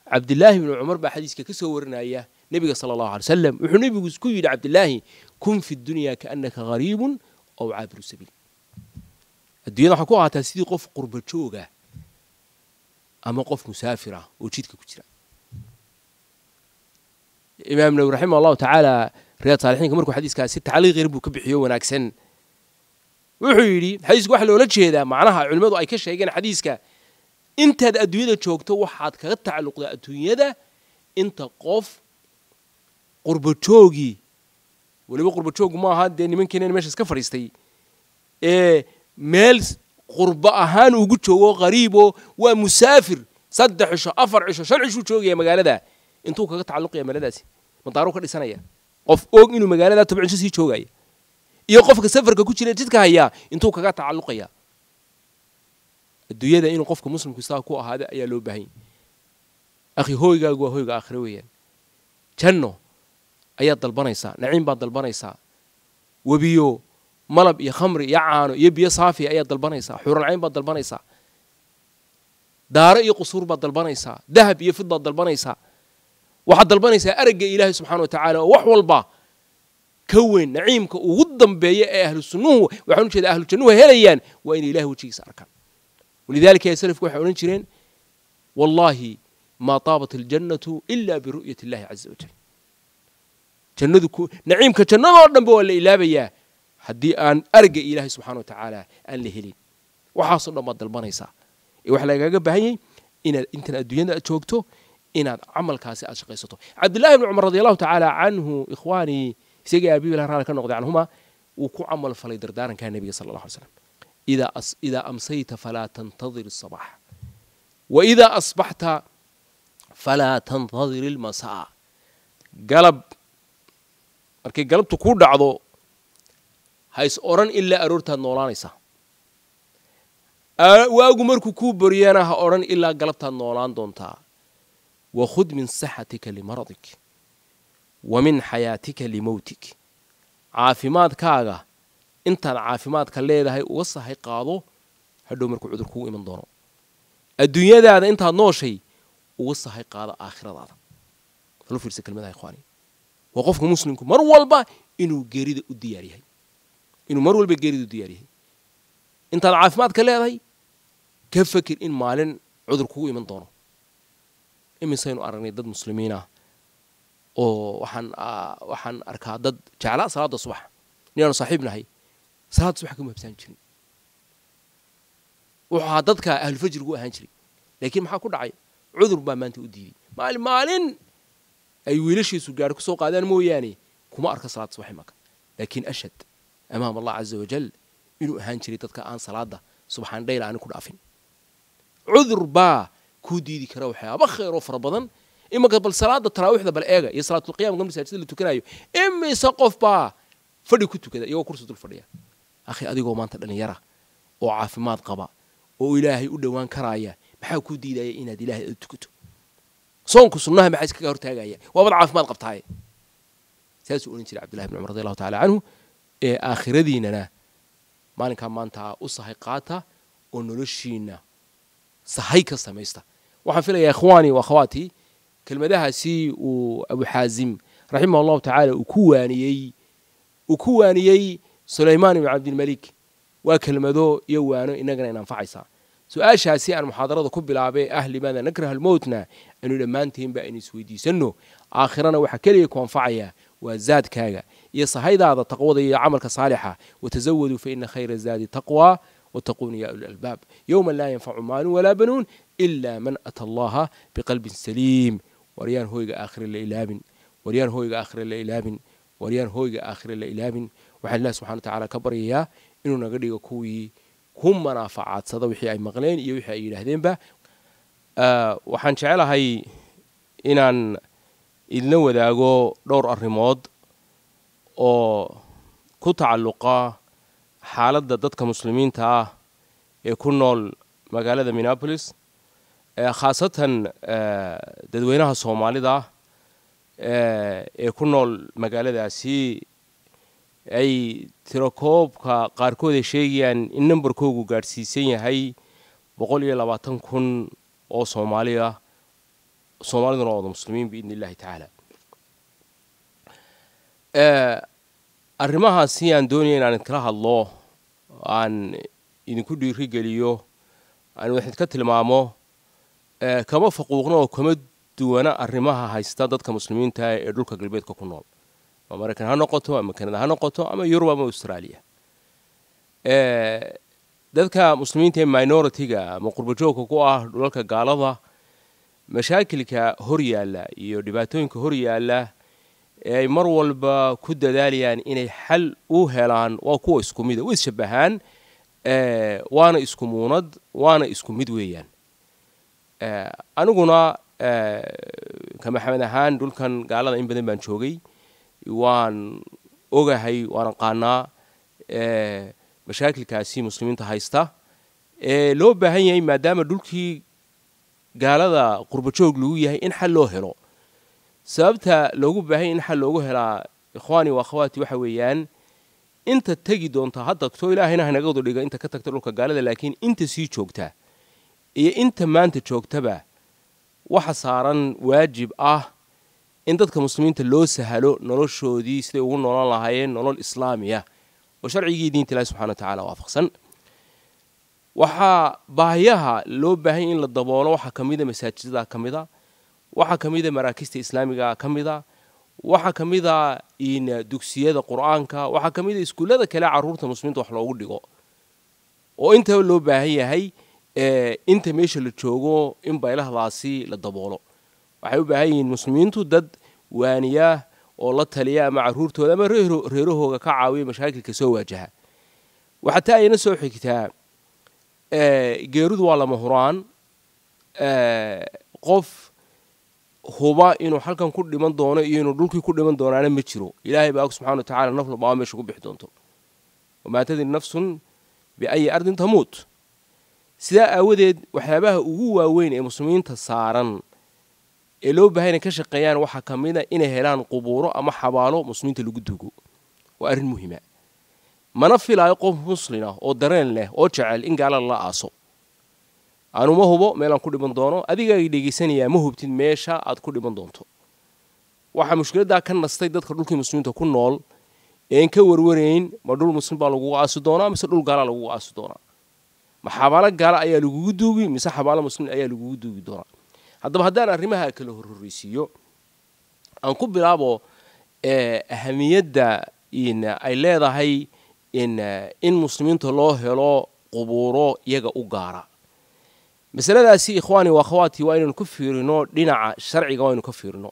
عبد الله بن عمر بحديث كسورنا اياه نبي صلى الله عليه وسلم وحنا نبي عبد الله كن في الدنيا كانك غريب او عابر سبيل الدنيا حكوها تسيدي قف قرب الشوقه ama qof musaafir ah oo jidka ku jira imaam nawi raxima allahu tacaala riyaad saalixiinka markuu xadiiskaas si tacliiq buu ka bixiyo wanaagsan wuxuu yidhi xadiisku waxa loola jeedaa macnaha culimmadu ay ka sheegeen xadiiska intaad adduunyada joogto waxaad kaga tacalluqdaa adduunyada inta qof qurbajoogii weliba qurbajoogu maaha dee nimankeennana meeshaas ka fadhiistay ee meel qurbo ahaan ugu joogo qariibo waa musaafir saddex cisho afar cisho shan cishuu joogaya magaalada intuu kaga tacalluqaya magaaladaasi madaaruu ka dhisanaya qof og inuu magaaladaa toban cisho sii joogaya iyo qofka safarka ku jira jidka hayaa intuu kaga tacalluqaya adduunyada inuu qofka muslimku saa ku ahaada ayaa loo baahan yahay akhi hooygaagu waa hoyga aakhire weeyaan janno ayaad dalbanaysaa naciim baad dalbanaysaa webiyo ملب يا خمر يا عانو يبي يا صافي يا ضل بنيسا حور العين بضل بنيسا دار قصور بضل بنيسا ذهب يا فضة ضل بنيسا وحد ضل بنيسا إله سبحانه وتعالى وحول با كون نعيمك وضم بيا أهل السنو وحول شد أهل السنو هليان وإن إله شيء أركان ولذلك يا سلف كوح ونشرين والله ما طابت الجنة إلا برؤية الله عز وجل جنة نعيمك جنة ضل بيا هدي أن أرجع إلهي سبحانه وتعالى أن لهلين وحاصل لما ضل بنيسا إيوه حلا جاك إن أنت الدنيا تشوكتو إن عمل كاس أشقيسته عبد الله بن عمر رضي الله تعالى عنه إخواني سيجي أبي بلال رانا كان عنهما وكو عمل فلي دردارا كان النبي صلى الله عليه وسلم إذا أص... إذا أمسيت فلا تنتظر الصباح وإذا أصبحت فلا تنتظر المساء قلب أركي قلب تكون عضو ha is odhan ilaa aroortaad noolaanaysaa waagu markuu kuu boryana ha odhan ilaa galabtaad noolaan doontaa wakhud min sixatika limaradik wa min xayaatika limowtik caafimaadkaaga intaad caafimaadka leedahay uga sahay qaado hadhow markuu cudur kugu iman doono adduunyadaada intaad nooshay uga sahay qaada aakhiradaada alfiirsa kelmadaha ikhwaani waa qofka muslimku mar walba inuu geerida u diyaar yahay inuu mar walba geeridu diyaar yahay intaad caafimaadka leedahay ka fakir in maalin cudur kugu iman doono imisaynu aragnay dad muslimiin ah oo waxaan waxaan arkaa dad jeclaa salaada subax ninaanu saaxiib nahay salaada subax kama habsaan jirin wuxuu ahaa dadka ahlufajrigu ahaan jiray laakiin maxaa ku dhacay cudur baa maanta u diiday maalin maalin ay wiilashiisu gaari ku qaadaan mooyaane kuma arka salaada subaxi maka laakiin ashhad أمام الله عز وجل إنه أهان شري تدك آن صلاة سبحان ديل أنا كل أفين عذر با كودي ذيك روحة أبا خير وفر بدن إما قبل صلاة التراويح ذا بالآجا هي صلاة القيام قبل سجدة اللي تكنايو إما يسقف با فدي كنت كذا يو كرسة الفرية أخي أدي ما أنت يرى وعاف ما قبا وإلهي وان كرايا بحاو كودي ذا إنا ilaahay ad tukato soonku sunnaha maxaa iskaga hortaagaya waabad caafimaad qabtahay saasuu odhan jiray cabdullahi bn cumar radi allahu tacaala canhu ee aakhiradiinana maalinkaa maanta u sahay qaata oo noloshiina sahay ka samaysta waxaan filayaa ikhwaani wa akhawaatii kelmadahaasi uu abu xaasim raximah allahu tacaala uu ku waaniyey uu ku waaniyey sulaymaan ibnu cabdilmalik waa kelmado iyo waano innagana in anfacaysaa su-aashaasi aan muxaadarada ku bilaabay ah limaada nakrah almowtna aynu dhammaantiinba aynu isweydiisanno aakhirana waxaa keliya ku anfacayaa وزاد كاغا يسا هيدا هذا تقوى عملك صالحة وتزودوا فإن خير الزاد تقوى واتقون يا أولي الألباب يوما لا ينفع مال ولا بنون إلا من أتى الله بقلب سليم وريان هويغا آخر الليلاب وريان هويغا آخر الليلاب وريان هويغا آخر الليلاب وحال الله سبحانه وتعالى كبر كبريا إنو نغديغا كوي كم منافعات صدا وحي أي مغلين يوحي وحي أي لهدين با آه وحان شعلا هاي إنان idinla wadaago dhowr arrimood oo ku tacalluqa xaaladda dadka muslimiinta ah ee ku nool magaalada minneapolis khaasatan eh, dadweynaha soomaalida eh, ee ku nool magaaladaasi ay tirakoobka qaarkood ay sheegayaan in nambarkoogu gaadhsiisan yahay boqol iyo labaatan kun oo soomaali ah soomaaliduna wada muslimiin biidn illaahi tacaala arrimahaasi aan doonaya inaan inkala hadlo aan idinku dhiiri geliyo aan waxid ka tilmaamo kama faquuqna oo kama duwana arrimaha haysta dadka muslimiinta ee dhulka galbeedka ku nool ama maraykan ha noqoto ama kanada ha noqoto ama yurub ama australia dadka muslimiinta ee minority ama qurbajoogka ku ah dhulalka gaalada mashaakilka horyaalla iyo dhibaatooyinka horyaalla ee ay mar walba ku dadaalayaan inay xal u helaan waa kuwa isku mida way isshabahaan eh, waana isku muunad waana isku mid weeyaan eh, aniguna eh, kamaxamed ahaan dhulkan gaalada in badan baan joogay waan ogahay waan aqaanaa mashaakilkaasi muslimiinta haysta ee loo baahan yahay maadaama dhulkii gaalada qurbajoog lagu yahay in xal loo helo sababta loogu baahanya in xal loogu helaa ikhwaani wa akhawaati waxa weeyaan inta tegi doonta ha tagto ilaahayna hanaga wada dhiga inta ka tagta dhulka gaalada laakiin inta sii joogta iyo inta maanta joogtaba waxa saaran waajib ah in dadka muslimiinta loo sahalo noloshoodii siday ugu noolan lahaayeen nolol islaamiya oo sharcigii diinta ilahi subxana wa tacala waafaqsan waxaa baahiyaha loo baahanya in la daboolo waxaa ka mida ah masaajidada ka mida ah, waxaa ka mida ah islaamiga ka waxaa ka mida eh, dugsiyada qur-aanka waxaa ka iskuullada kale caruurta muslimiinta wax loogu dhigo oo inta loo baahan yahay eh, inta meesha la joogo in baylahdaasi la daboolo waxay u baahan yihiin muslimiintu dad waaniya oo la taliya ama caruurtooda ama reerahooga ka caawiya mashaakilka soo waajaha waxaa taa ayna soo xigtaa geeridu waa lama huraan qof huba inuu halkan ku dhiman doono iyo inuu dhulkii ku dhiman doonaana ma jiro ilaahay baa og subxana wa tacala naf labaaba meesha ku bixi doonto wamaa tadri nafsun biayi ardin tamuut sidaa aawadeed waxyaabaha ugu waaweyn ee muslimiinta saaran ee loo bahay inay ka shaqeeyaan waxaa ka mid a inay helaan qubuuro ama xabaalo muslimiinta lagu dugo waa arrin muhima mana filaayo qof muslinah oo dareen leh oo jecel in gaalada la aaso anu hubo meelaan ku dhiman doono adigaagi dhegaysanayaa ma hubtid meesha aad ku dhiman doonto waxaa mushkiladdaa ka nastay dadka dhulkii muslimiinta ku nool een ka warwarayn ma dhul muslim baa lagugu aasi doonaa mise dhul gaalaa lagugu aasi doonaa ma xabaalo gaala ayaa lagugu duugi mise xabaalo muslimiin ayaa lagugu duugi doonaa haddaba haddaan arrimaha kala horhoreysiiyo aan ku bilaabo eh, ahamiyadda ay leedahay Eh, in muslimiinta loo helo qubuuro iyaga u gaara masaladaasi ikhwaani wa akhawaatii waa inaynu ka fiirino dhinaca sharciga waa aynu ka fiirino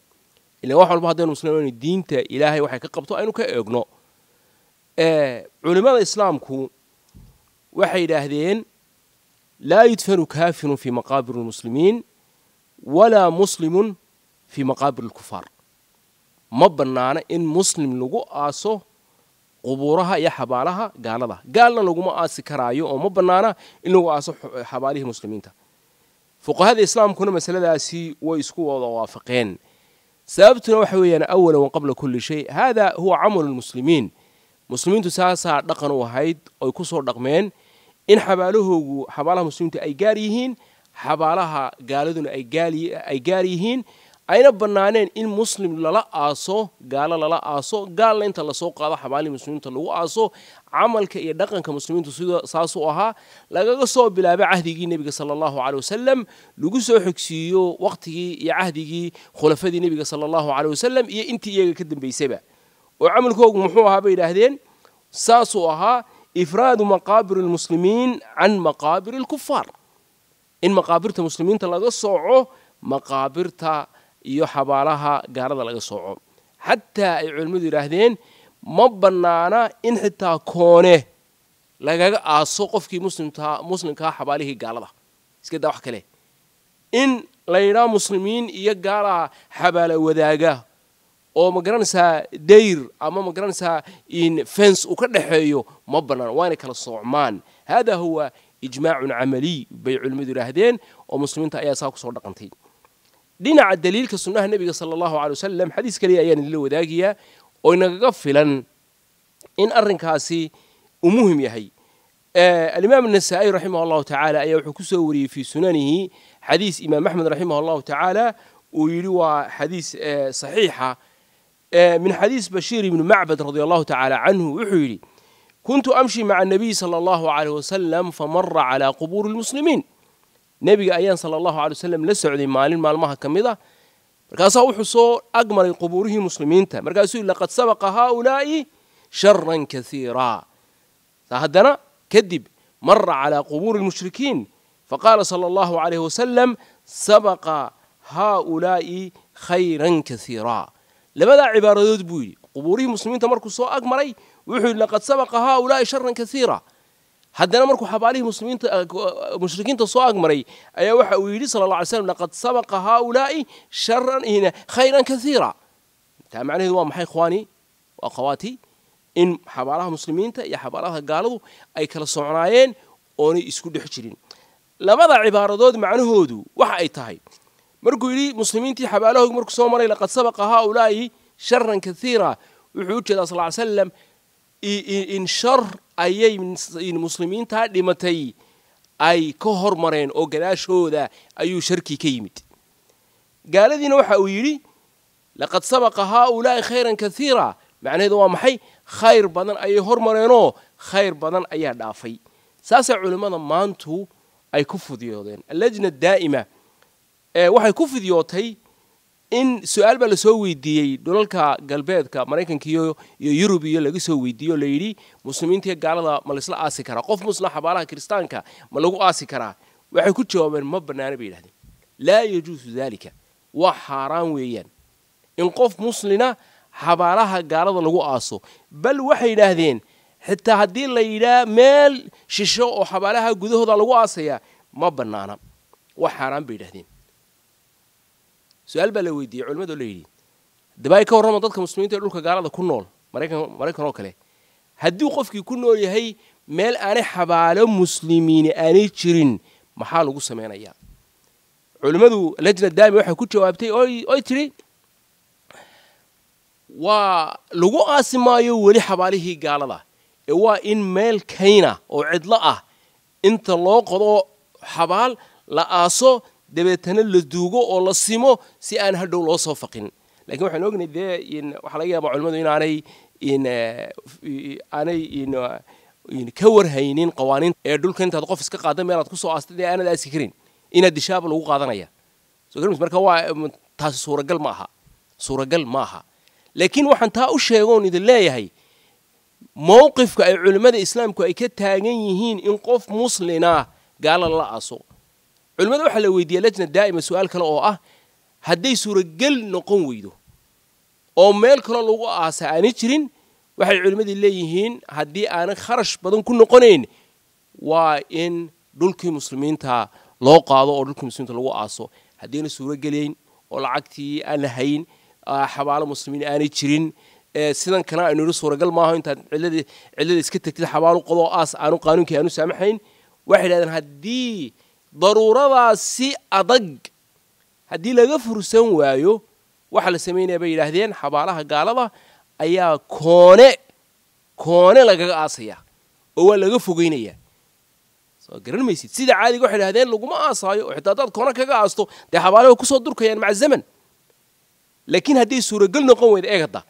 ila wax walba hadaynu muslim inu diinta ilaahay waxay ka qabto aynu ka eegno eh, culimmada islaamku waxay yidhaahdeen laa yudfanu kaafirun fii maqaabir lmuslimiin walaa muslimun fii maqaabir lkufaar ma bannaana in muslim lagu aaso qubuuraha iyo xabaalaha gaalada gaalna laguma aasi karaayo oo ma banaana in lagu aaso eh, xabaalihii muslimiinta fuqahada islaamkuna masaladaasi way isku wada waafaqeen sababtuna waxa weeyaan awalan wa qabla kulli shay haadaa huwa camalu lmuslimiin muslimiintu saasaa dhaqan u ahayd oy ku soo dhaqmeen in xabaalahoogu xabaalaha muslimiintu ay gaar yihiin xabaalaha gaaladuna ay gaar yihiin ayna bannaaneen in muslim lala aaso gaalo lala aaso gaalna inta lasoo qaado xabaali muslimiinta lagu aaso camalka iyo dhaqanka muslimiintu sida saasuu ahaa lagaga soo bilaabo cahdigii nebiga sala allahu caley wasalam lagu soo xogsiiyo waqtigii iyo cahdigii khulafadii nebiga sala allahu caley wasalam iyo intii iyaga ka dambaysaba oo camalkoogu muxuu ahaa bay yidhaahdeen saasuu ahaa ifraadu maqaabir almuslimiin can maqaabir alkufaar in maqaabirta muslimiinta laga sooco maqaabirta iyo xabaalaha gaarada laga sooco xataa ay culimmadu yidhaahdeen ma bannaana in xitaa koone lagaga aaso qofkii muslimkaa xabaalihii gaalada iska daa wax kale in laydhaa muslimiin iyo gaalaha xabaala wadaaga oo magaranaysaa dayr ama magaranaysaa fence uu ka dhexeeyo ma bannaan waanay kala soocmaan hada huwa ijmaacun camaliy bay culimmadu yidhaahdeen oo muslimiinta ayaa saa kusoo dhaqantay دين على الدليل كسنة النبي صلى الله عليه وسلم حديث كلي أيان اللي داقية وإن غفلا إن أرن كاسي ومهم يهي آه الإمام النسائي رحمه الله تعالى أي أيوه، حكسوري في سننه حديث إمام أحمد رحمه الله تعالى ويروى حديث آه صحيحة آه من حديث بشير بن معبد رضي الله تعالى عنه وحيري كنت أمشي مع النبي صلى الله عليه وسلم فمر على قبور المسلمين نبي أيان صلى الله عليه وسلم لسعود مالين مال ما هكمل ذا مركز أو حصو أجمل قبوره مسلمين تا مركز لقد سبق هؤلاء شرا كثيرا فهدنا كذب مر على قبور المشركين فقال صلى الله عليه وسلم سبق هؤلاء خيرا كثيرا لماذا عبارة ذبوي قبوره مسلمين تمركز أجمل وحول لقد سبق هؤلاء شرا كثيرا هدنا مركو حباليه مسلمين آه، آه، مشركين تصواق مري أي واحد ويلي صلى الله عليه وسلم لقد سبق هؤلاء شرا هنا خيرا كثيرا تام عليه هو محي إخواني وأخواتي إن حبالها مسلمين يا حبالها قالوا أي كلا صعناين أوني إسكود حشرين لما ضع عبارة دود مع نهودو وحأي تاي مركو يلي مسلمين تي حباله مركو سومري لقد سبق هؤلاء شرا كثيرا وحوجة صلى الله عليه وسلم إن شر أي من المسلمين تعد لمتي أي كهر مرين أو جلاش هو أي شركي كيمت قال ذي نوح أويلي لقد سبق هؤلاء خيرا كثيرا معنى ذو محي خير بدن أي هر مرينو خير بدن أي دافي ساس علماء ما أنتو أي كفوا ذي اللجنة الدائمة أه وحي كفوا ذي in su-aal baa lasoo weydiiyey dhulalka galbeedka maraykanka iyo yurub iyo laga soo weydiiye oo layidhi muslimiinta gaalada ma laysla aasi karaa qof musna ah, xabaalaha kiristaanka ma lagu aasi karaa waxay ku jawaabeen ma bannaana bay yidhahdeen laa yajuusu daalika waa xaaraan weeyaan in qof muslina xabaalaha gaalada lagu aaso bal waxay yidhaahdeen xitaa haddii la yidhaa meel shisho oo xabaalaha gudahooda lagu aasayaa ma bannaana waa xaaraan bay yidhahdeen su-aal baa la weydiiyey culimada la yidhi dabaa'i ka warrama dadka muslimiinta ee dhulka gaalada ku nool maraykan oo kale hadduu qofkii ku nool yahay meel aanay xabaalo muslimiini aanay jirin maxaa lagu samaynayaa culimmadu lajna daami waxay ku jawaabtay oy tiri waa lagu aasi maayo weli xabaalihii gaalada ee waa in meel kayna oo cidlo ah inta loo qodo xabaal la aaso dabeetana la duugo oo la simo si aan hadhow loo soo faqin lakiin waxaan ognahay dee waxaa laga yaabaa culimmadu inaanay aanay eh, eh, ka warhaynin qawaaniinta ee dhulka intaad qof iska qaada meelaad kusoo soo aastay aanad aasi karin inaad dishaaba lagu qaadanaya marka waa mm, taasi suuragal ma aha suuragal ma aha laakiin waxaan taa u sheegoon idin leeyahay mowqifka ay culimmada islaamku ay ka taagan yihiin in qof muslinah gaala la aso culimada waxaa la weydiiya lajna daa'ima su kale oo ah hadday suurogel noqon weydo oo meel kaloo lagu aasa aanay jirin waxay culimmadii leeyihiin haddii aanay kharash badan ku noqonayn waa in dhulkii muslimiinta loo qaado oo dhulkii muslimiinta lagu aaso haddayna suuro oo lacagtii aan lahayn ah, xabaalo muslimiin aanay jirin eh, sidan kale aynuyihi suuragal maaho intaad cilada iska tagtid xabaalo qodoo aas aanu qaanuunkii aanu saamaxayn waxay yidhahdeen haddii daruuradaasi adag haddii laga fursan waayo waxaa la samaynaya bay yidhaahdeen xabaalaha gaalada ayaa koone koone lagaga aasayaa oo waa laga fogeynayaa soo garan maysid sida caadiga waxay idhahdeen laguma aasaayo oo xitaa haddaad koone kaga aasto dee xabaalaha way kusoo durkayaan maca zaman laakiin hadday suuragel noqon weyda eeg hadda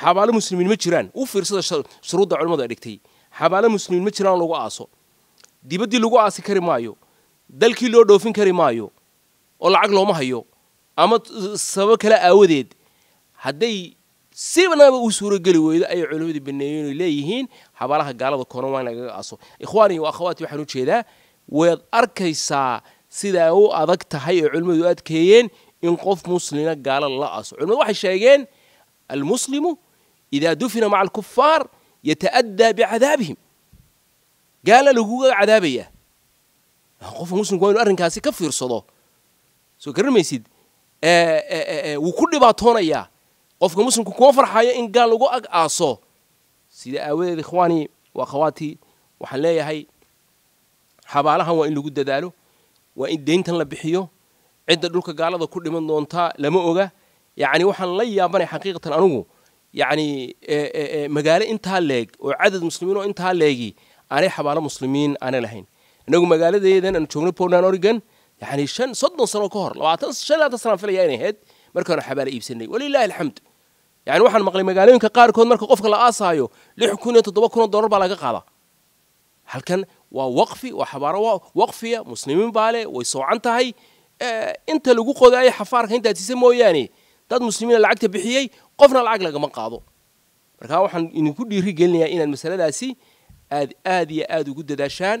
xabaalo muslimiin ma jiraan u fiirsada shuruudda culimmadu ay dhigtay xabaalo muslimiin ma jiraan lagu aaso dibaddii lagu aasi kari maayo dalkii loo dhoofin kari maayo oo lacag looma hayo ama sababo kale aawadeed hadday sibanaba u suurogeli weydo ayay culimmadu baneeyeen oo leeyihiin habalaha gaalada koona waa in lagaga aaso ikhwaani wa akhawaati waxaan u jeedaa waad arkaysaa sidaa u adag tahay oo culimmadu u adkeeyeen in qof muslina gaalo la aaso culimmadu waxay sheegeen almuslimu idaa dufina maca alkufaar yata'addaa bicadaabihim gaala laguga cadaabayaa qofka muslimka waa inuu arrinkaasi ka fiirsado soo garamaysid wuu ku dhibaatoonayaa qofka muslimku kuma farxayo in gaal lagu ag aaso sida aawadeed ikhwaani waa khawaatii waxaan leeyahay xabaalahan waa in lagu dadaalo waa in deyntan la bixiyo cidda dhulka gaalada ku dhiman doontaa lama oga yacni waxaan la yaabanay xaqiiqatan anugu yacni magaalo intaa leeg oo cadad muslimiin oo intaa leegi aanay xabaalo muslimiin aanay lahayn inagu magaaladeedan aan joogno portland oregon yani shan soddon sano ka hor labaatan shan labaatan sanaan filaya inay ahayd markaan xabaala iibsanay walilaahi alxamdu yani waxaan maqlay magaalooyinka qaarkood marka qofka la aasaayo lix kun iyo toddoba kun oo dollar baa laga qaadaa halkan waa waqfi waa xabaaro waqfiya muslimiin baa le way soocan tahay inta lagu qodayo xafaarka intaad siisa mooyaane dad muslimiina lacagta bixiyey qofna lacag lagama qaado marka waxaan idinku dhiiri gelinayaa inaad masaladaasi aad aad iyo aad ugu dadaashaan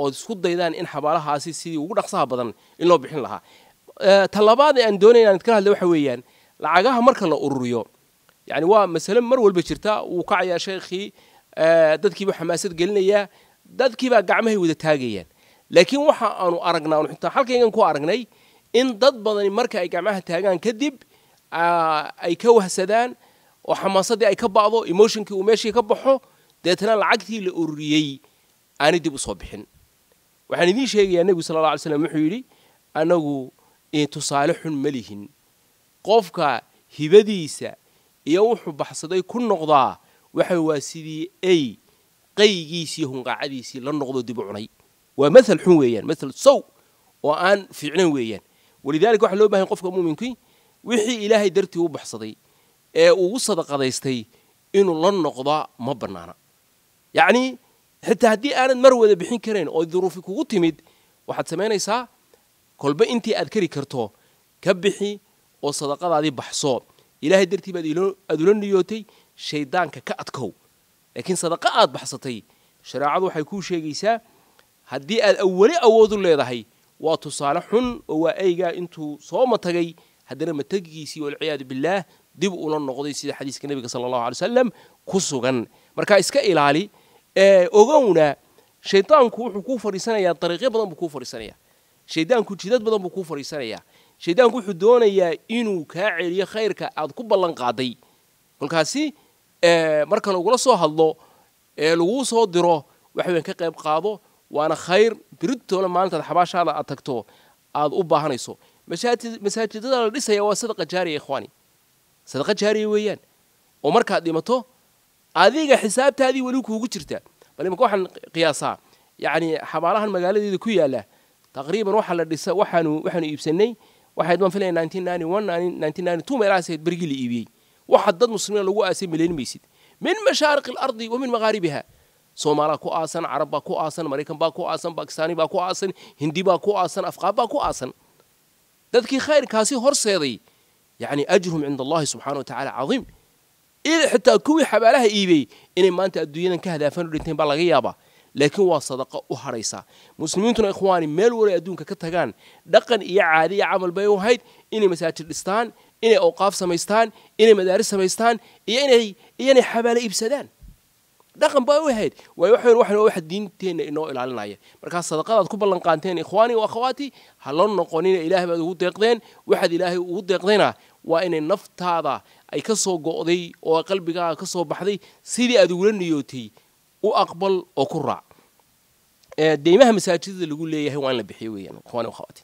ood isku daydaan in xabaalahaasi sidii ugu dhaqsaha badan in loo bixin lahaa talabaad ee aan doonay in aan idkala hadla waxa weeyaan lacagaha marka la ururiyo yani waa masale mar walba jirta wuu kacayaa sheekhii dadkiibuu xamaasad gelinayaa dadkiibaa gacmahay wada taagayaan laakiin waxa aanu aragnaa aanu xitaa halkaygan ku aragnay in dad badani marka ay gacmaha taagaan kadib ay ka wahsadaan oo xamaasadii ay ka ba'do emotionkii uu meeshii ka baxo deetana lacagtii la ururiyey aanay dib u soo bixin waxaan idiin sheegayaa nebigu sala alla alay slam wuxuu yidhi annagu tusaale xun ma lihin qofka hibadiisa iyo wuxuu baxsaday ku noqdaa waxa waa sidii ay qaygiisiiyo hunqaacadiisii la noqdo dib u cunay waa maal xun weeyaan maal sow oo aan fiicnan weeyaan walidaalika waxaa loo bahay qofka muuminkii wixii ilaahay dartii u baxsaday ee ugu sadaqadaystay inuu la noqdaa ma banaana yacnii xitaa haddii aanad mar wada bixin karayn oo duruufi kugu timid waxaad samaynaysaa kolba intii aad kari karto ka bixi oo sadaqadaadii baxso ilaahay dartii baad aad ula niyootay shaydaanka ka adkow laakiin sadaqa aad baxsatay shareecadu waxay kuu sheegaysaa haddii aad awali awood u leedahay waa tusaale xun oo waa eygaa intuu soo matagay haddana matagigiisii walciyaadu billaah dib ula noqday sida xadiiska nebiga sala allahu alay wasalam ku sugan marka iska ilaali ogowna shaydaanku wuxuu kuu fadhiisanayaa dariiqyo badan buu kuu fadhiisanayaa shaydaanku jidad badan buu kuu fadhiisanayaa shaydaanku wuxuu doonayaa inuu kaa celiyo khayrka aad ku ballan qaaday kolkaasi marka lagula soo hadlo ee laguu soo diro waxa weyn ka qayb qaado waana khayr biridtoona maalintaad xabaashaada aad tagto aad u baahanayso masaajidada la dhisaya waa sadaqa jaariya ikhwaani sadaqa jaariya weeyaan oo markaad dhimato adiga xisaabtaadii weli kuugu jirta bal imika waxaan qiyaasaa yacni xabaarahan magaaladeeda ku yaalla taqriiban waxaa la dhisa waxaanu waxaanu iibsanay waxayd waan filaya nineteen ninety one nineteen ninety two meelahaas ahayd berigii la iibiyey waxaa dad muslimiina lagu aasay malayn maysid min mashaariqi alardi wa min maqaaribiha soomaalaa ku aasan carab baa ku aasan maraykan baa ku aasan bakistaani baa ku aasan hindi baa ku aasan afqaab baa ku aasan dadkii khayrkaasi horseeday yacni ajruhum cinda allahi subxaana wa tacaala cadiim إذا حتى كوي حبالها إيبي إني ما أنت أدوينا كهدافين رنتين بلغي يابا لكن هو صدقة أهريسة مسلمين تنا إخواني مال ولا يدون ككتهجان دقن إيا عادي عمل بيو هيد إني مساجد الإستان إني أوقاف سميستان إني مدارس سميستان إني إني حبالة إبسدان دقن بيو هيد ويوحي روح نوح دين تين إنه إلى النهاية مركز صدقة كوب اللنقانتين إخواني وأخواتي هلون نقولين إله بدو تقدين واحد إله ودي قدينا وإن النفط هذا ay ka soo go'day oo qalbigaaga ka soo baxday sidii aad ugula niyootay u aqbal oo ku raac deymaha masaajidda lagu leeyahay waa in la bixiyo weeyaan ikhwani wakhawaati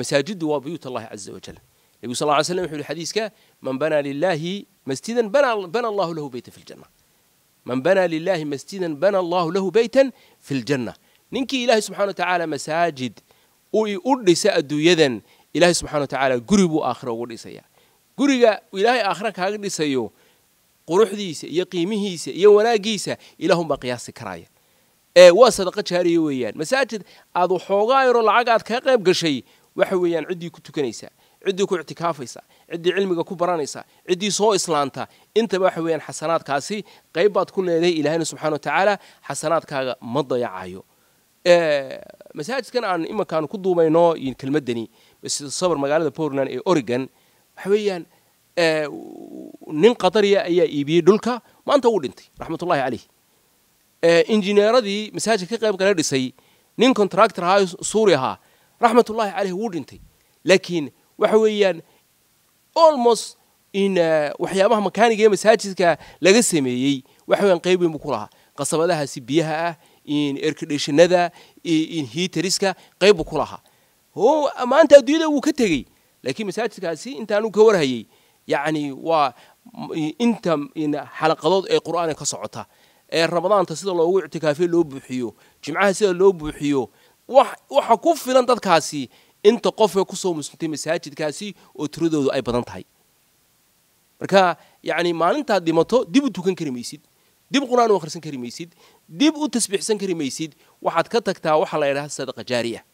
masaajiddu waa buyuut allahi caza wajal nabigu sal lla slam wuxuu yihi xadiiska man banaa lilaahi masjidan bana allahu lahu beyta fi ljanna man banaa lilaahi masjidan bana allahu lahu beytan fi ljanna ninkii ilaahay subxana watacaala masaajid u u dhisa adduunyadan ilaahay subxana watacaala guri buu aakhira ugu dhisayaa guriga ilaahay aakhira kaaga dhisayo quruxdiisa iyo qiimihiisa iyo wanaagiisa ilaahunbaa qiyaasi karaaya ee waa sadaqa jaariya weeyaan masaajid aad waxoogaa yaroo lacag aad kaga qayb gashay waxa weeyaan ciddii ku tukanaysaa ciddii ku ictikaafaysaa ciddii cilmiga ku baranaysaa ciddii soo islaanta intaba waxa weeyaan xasanaadkaasi qayb baad ku leedahay ilaahayna subxana wa tacaala xasanaadkaaga ma dayacayo masaajidkan aan imankaan ku duumayno kelmaddani sida sabar magaalada portland ee oregon waxa weeyaan nin qatariya ayaa iibiyey dhulka maanta wuu dhintay raxmatullahi caleyh injineeradii masaajidka ka qayb kala dhisay nin contractor ahaa suuri ahaa raxmatullahi caleyh wuu dhintay laakiin waxa weeyaan almost in waxyaabaha makaaniga ee masaajidka laga sameeyey waxa weeyaan qayb weyn buu ku lahaa qasabadahaasi biyaha ah in erkadheshanada in hiitariska qayb buu ku lahaa maanta adduunyada wuu ka tegey لكن مساجد كاسي انت انو كور هي يعني و انت ان حلقه ضد اي قران كصوتها اي رمضان تسد لو اعتكافي لو بخيو جمعه سد لو بخيو وح وح كوف فيلان دد كاسي انت قف كسو مسنتي مساجد كاسي وتردود اي بدنت هي بركا يعني ما انت ديمتو ديبو توكن كريميسيد ديب قران واخرسن كريميسيد ديب او تسبيح سن كريميسيد وحد كتكتا وحا لا يراه صدقه جاريه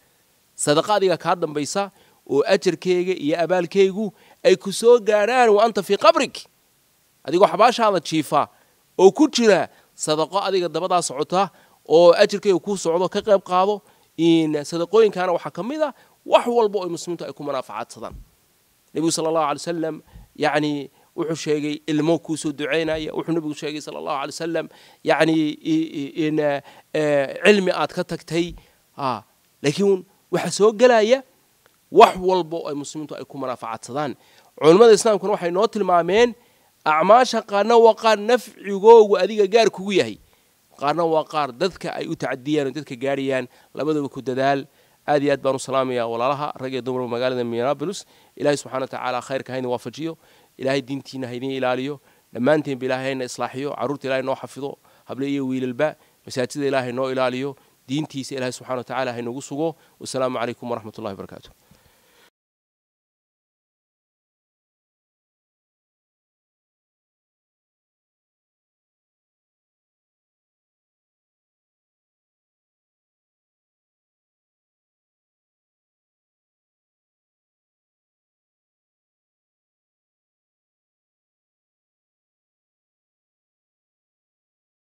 صدقه ديكا كا دنبيسا oo ajarkayga iyo abaalkaygu ay ku soo gaadhaan wa anta fii qabrig adigoo xabaashaada jiifa oo ku jira sadaqo adiga dabadaa socota oo ajarkayga kuu socdo ka qayb qaado sadaqooyinkaana waxaa ka mid a wax walba oo muslimiintu ay ku manaafacadsadaan nebigu sala allahu alay wasalam yacni wuxuu sheegay ilmo kuu soo duceynaya wuxuu nebigu sheegay sala allahu alay wasalam yacni cilmi aad ka tagtay laakiin waxa soo gelaya wax walba oo ay muslimiintu ay ku manaafacadsadaan culammada islaamkuna waxay noo tilmaameen acmaasha qaarna waa qaar nafcigoogu adiga gaar kugu yahay qaarna waa qaar dadka ay u tacadiyaan oo dadka gaarhayaan labadaba ku dadaal aad iyo aad baan u salaamayaa walaalaha rag iyo dumarba magaalada minneapolis ilahay subxana watacaala khayrka hayna waafajiyo ilaahay diintiina haydin ilaaliyo dhammaanteenba ilahay hayna islaaxiyo carruurta ilahay noo xafido hable iyo wiilalba masaajida ilahay noo ilaaliyo diintiisa ilahay subxana watacaala haynagu sugo wasalaamu calaykum waraxmat ullahi wabarakaatu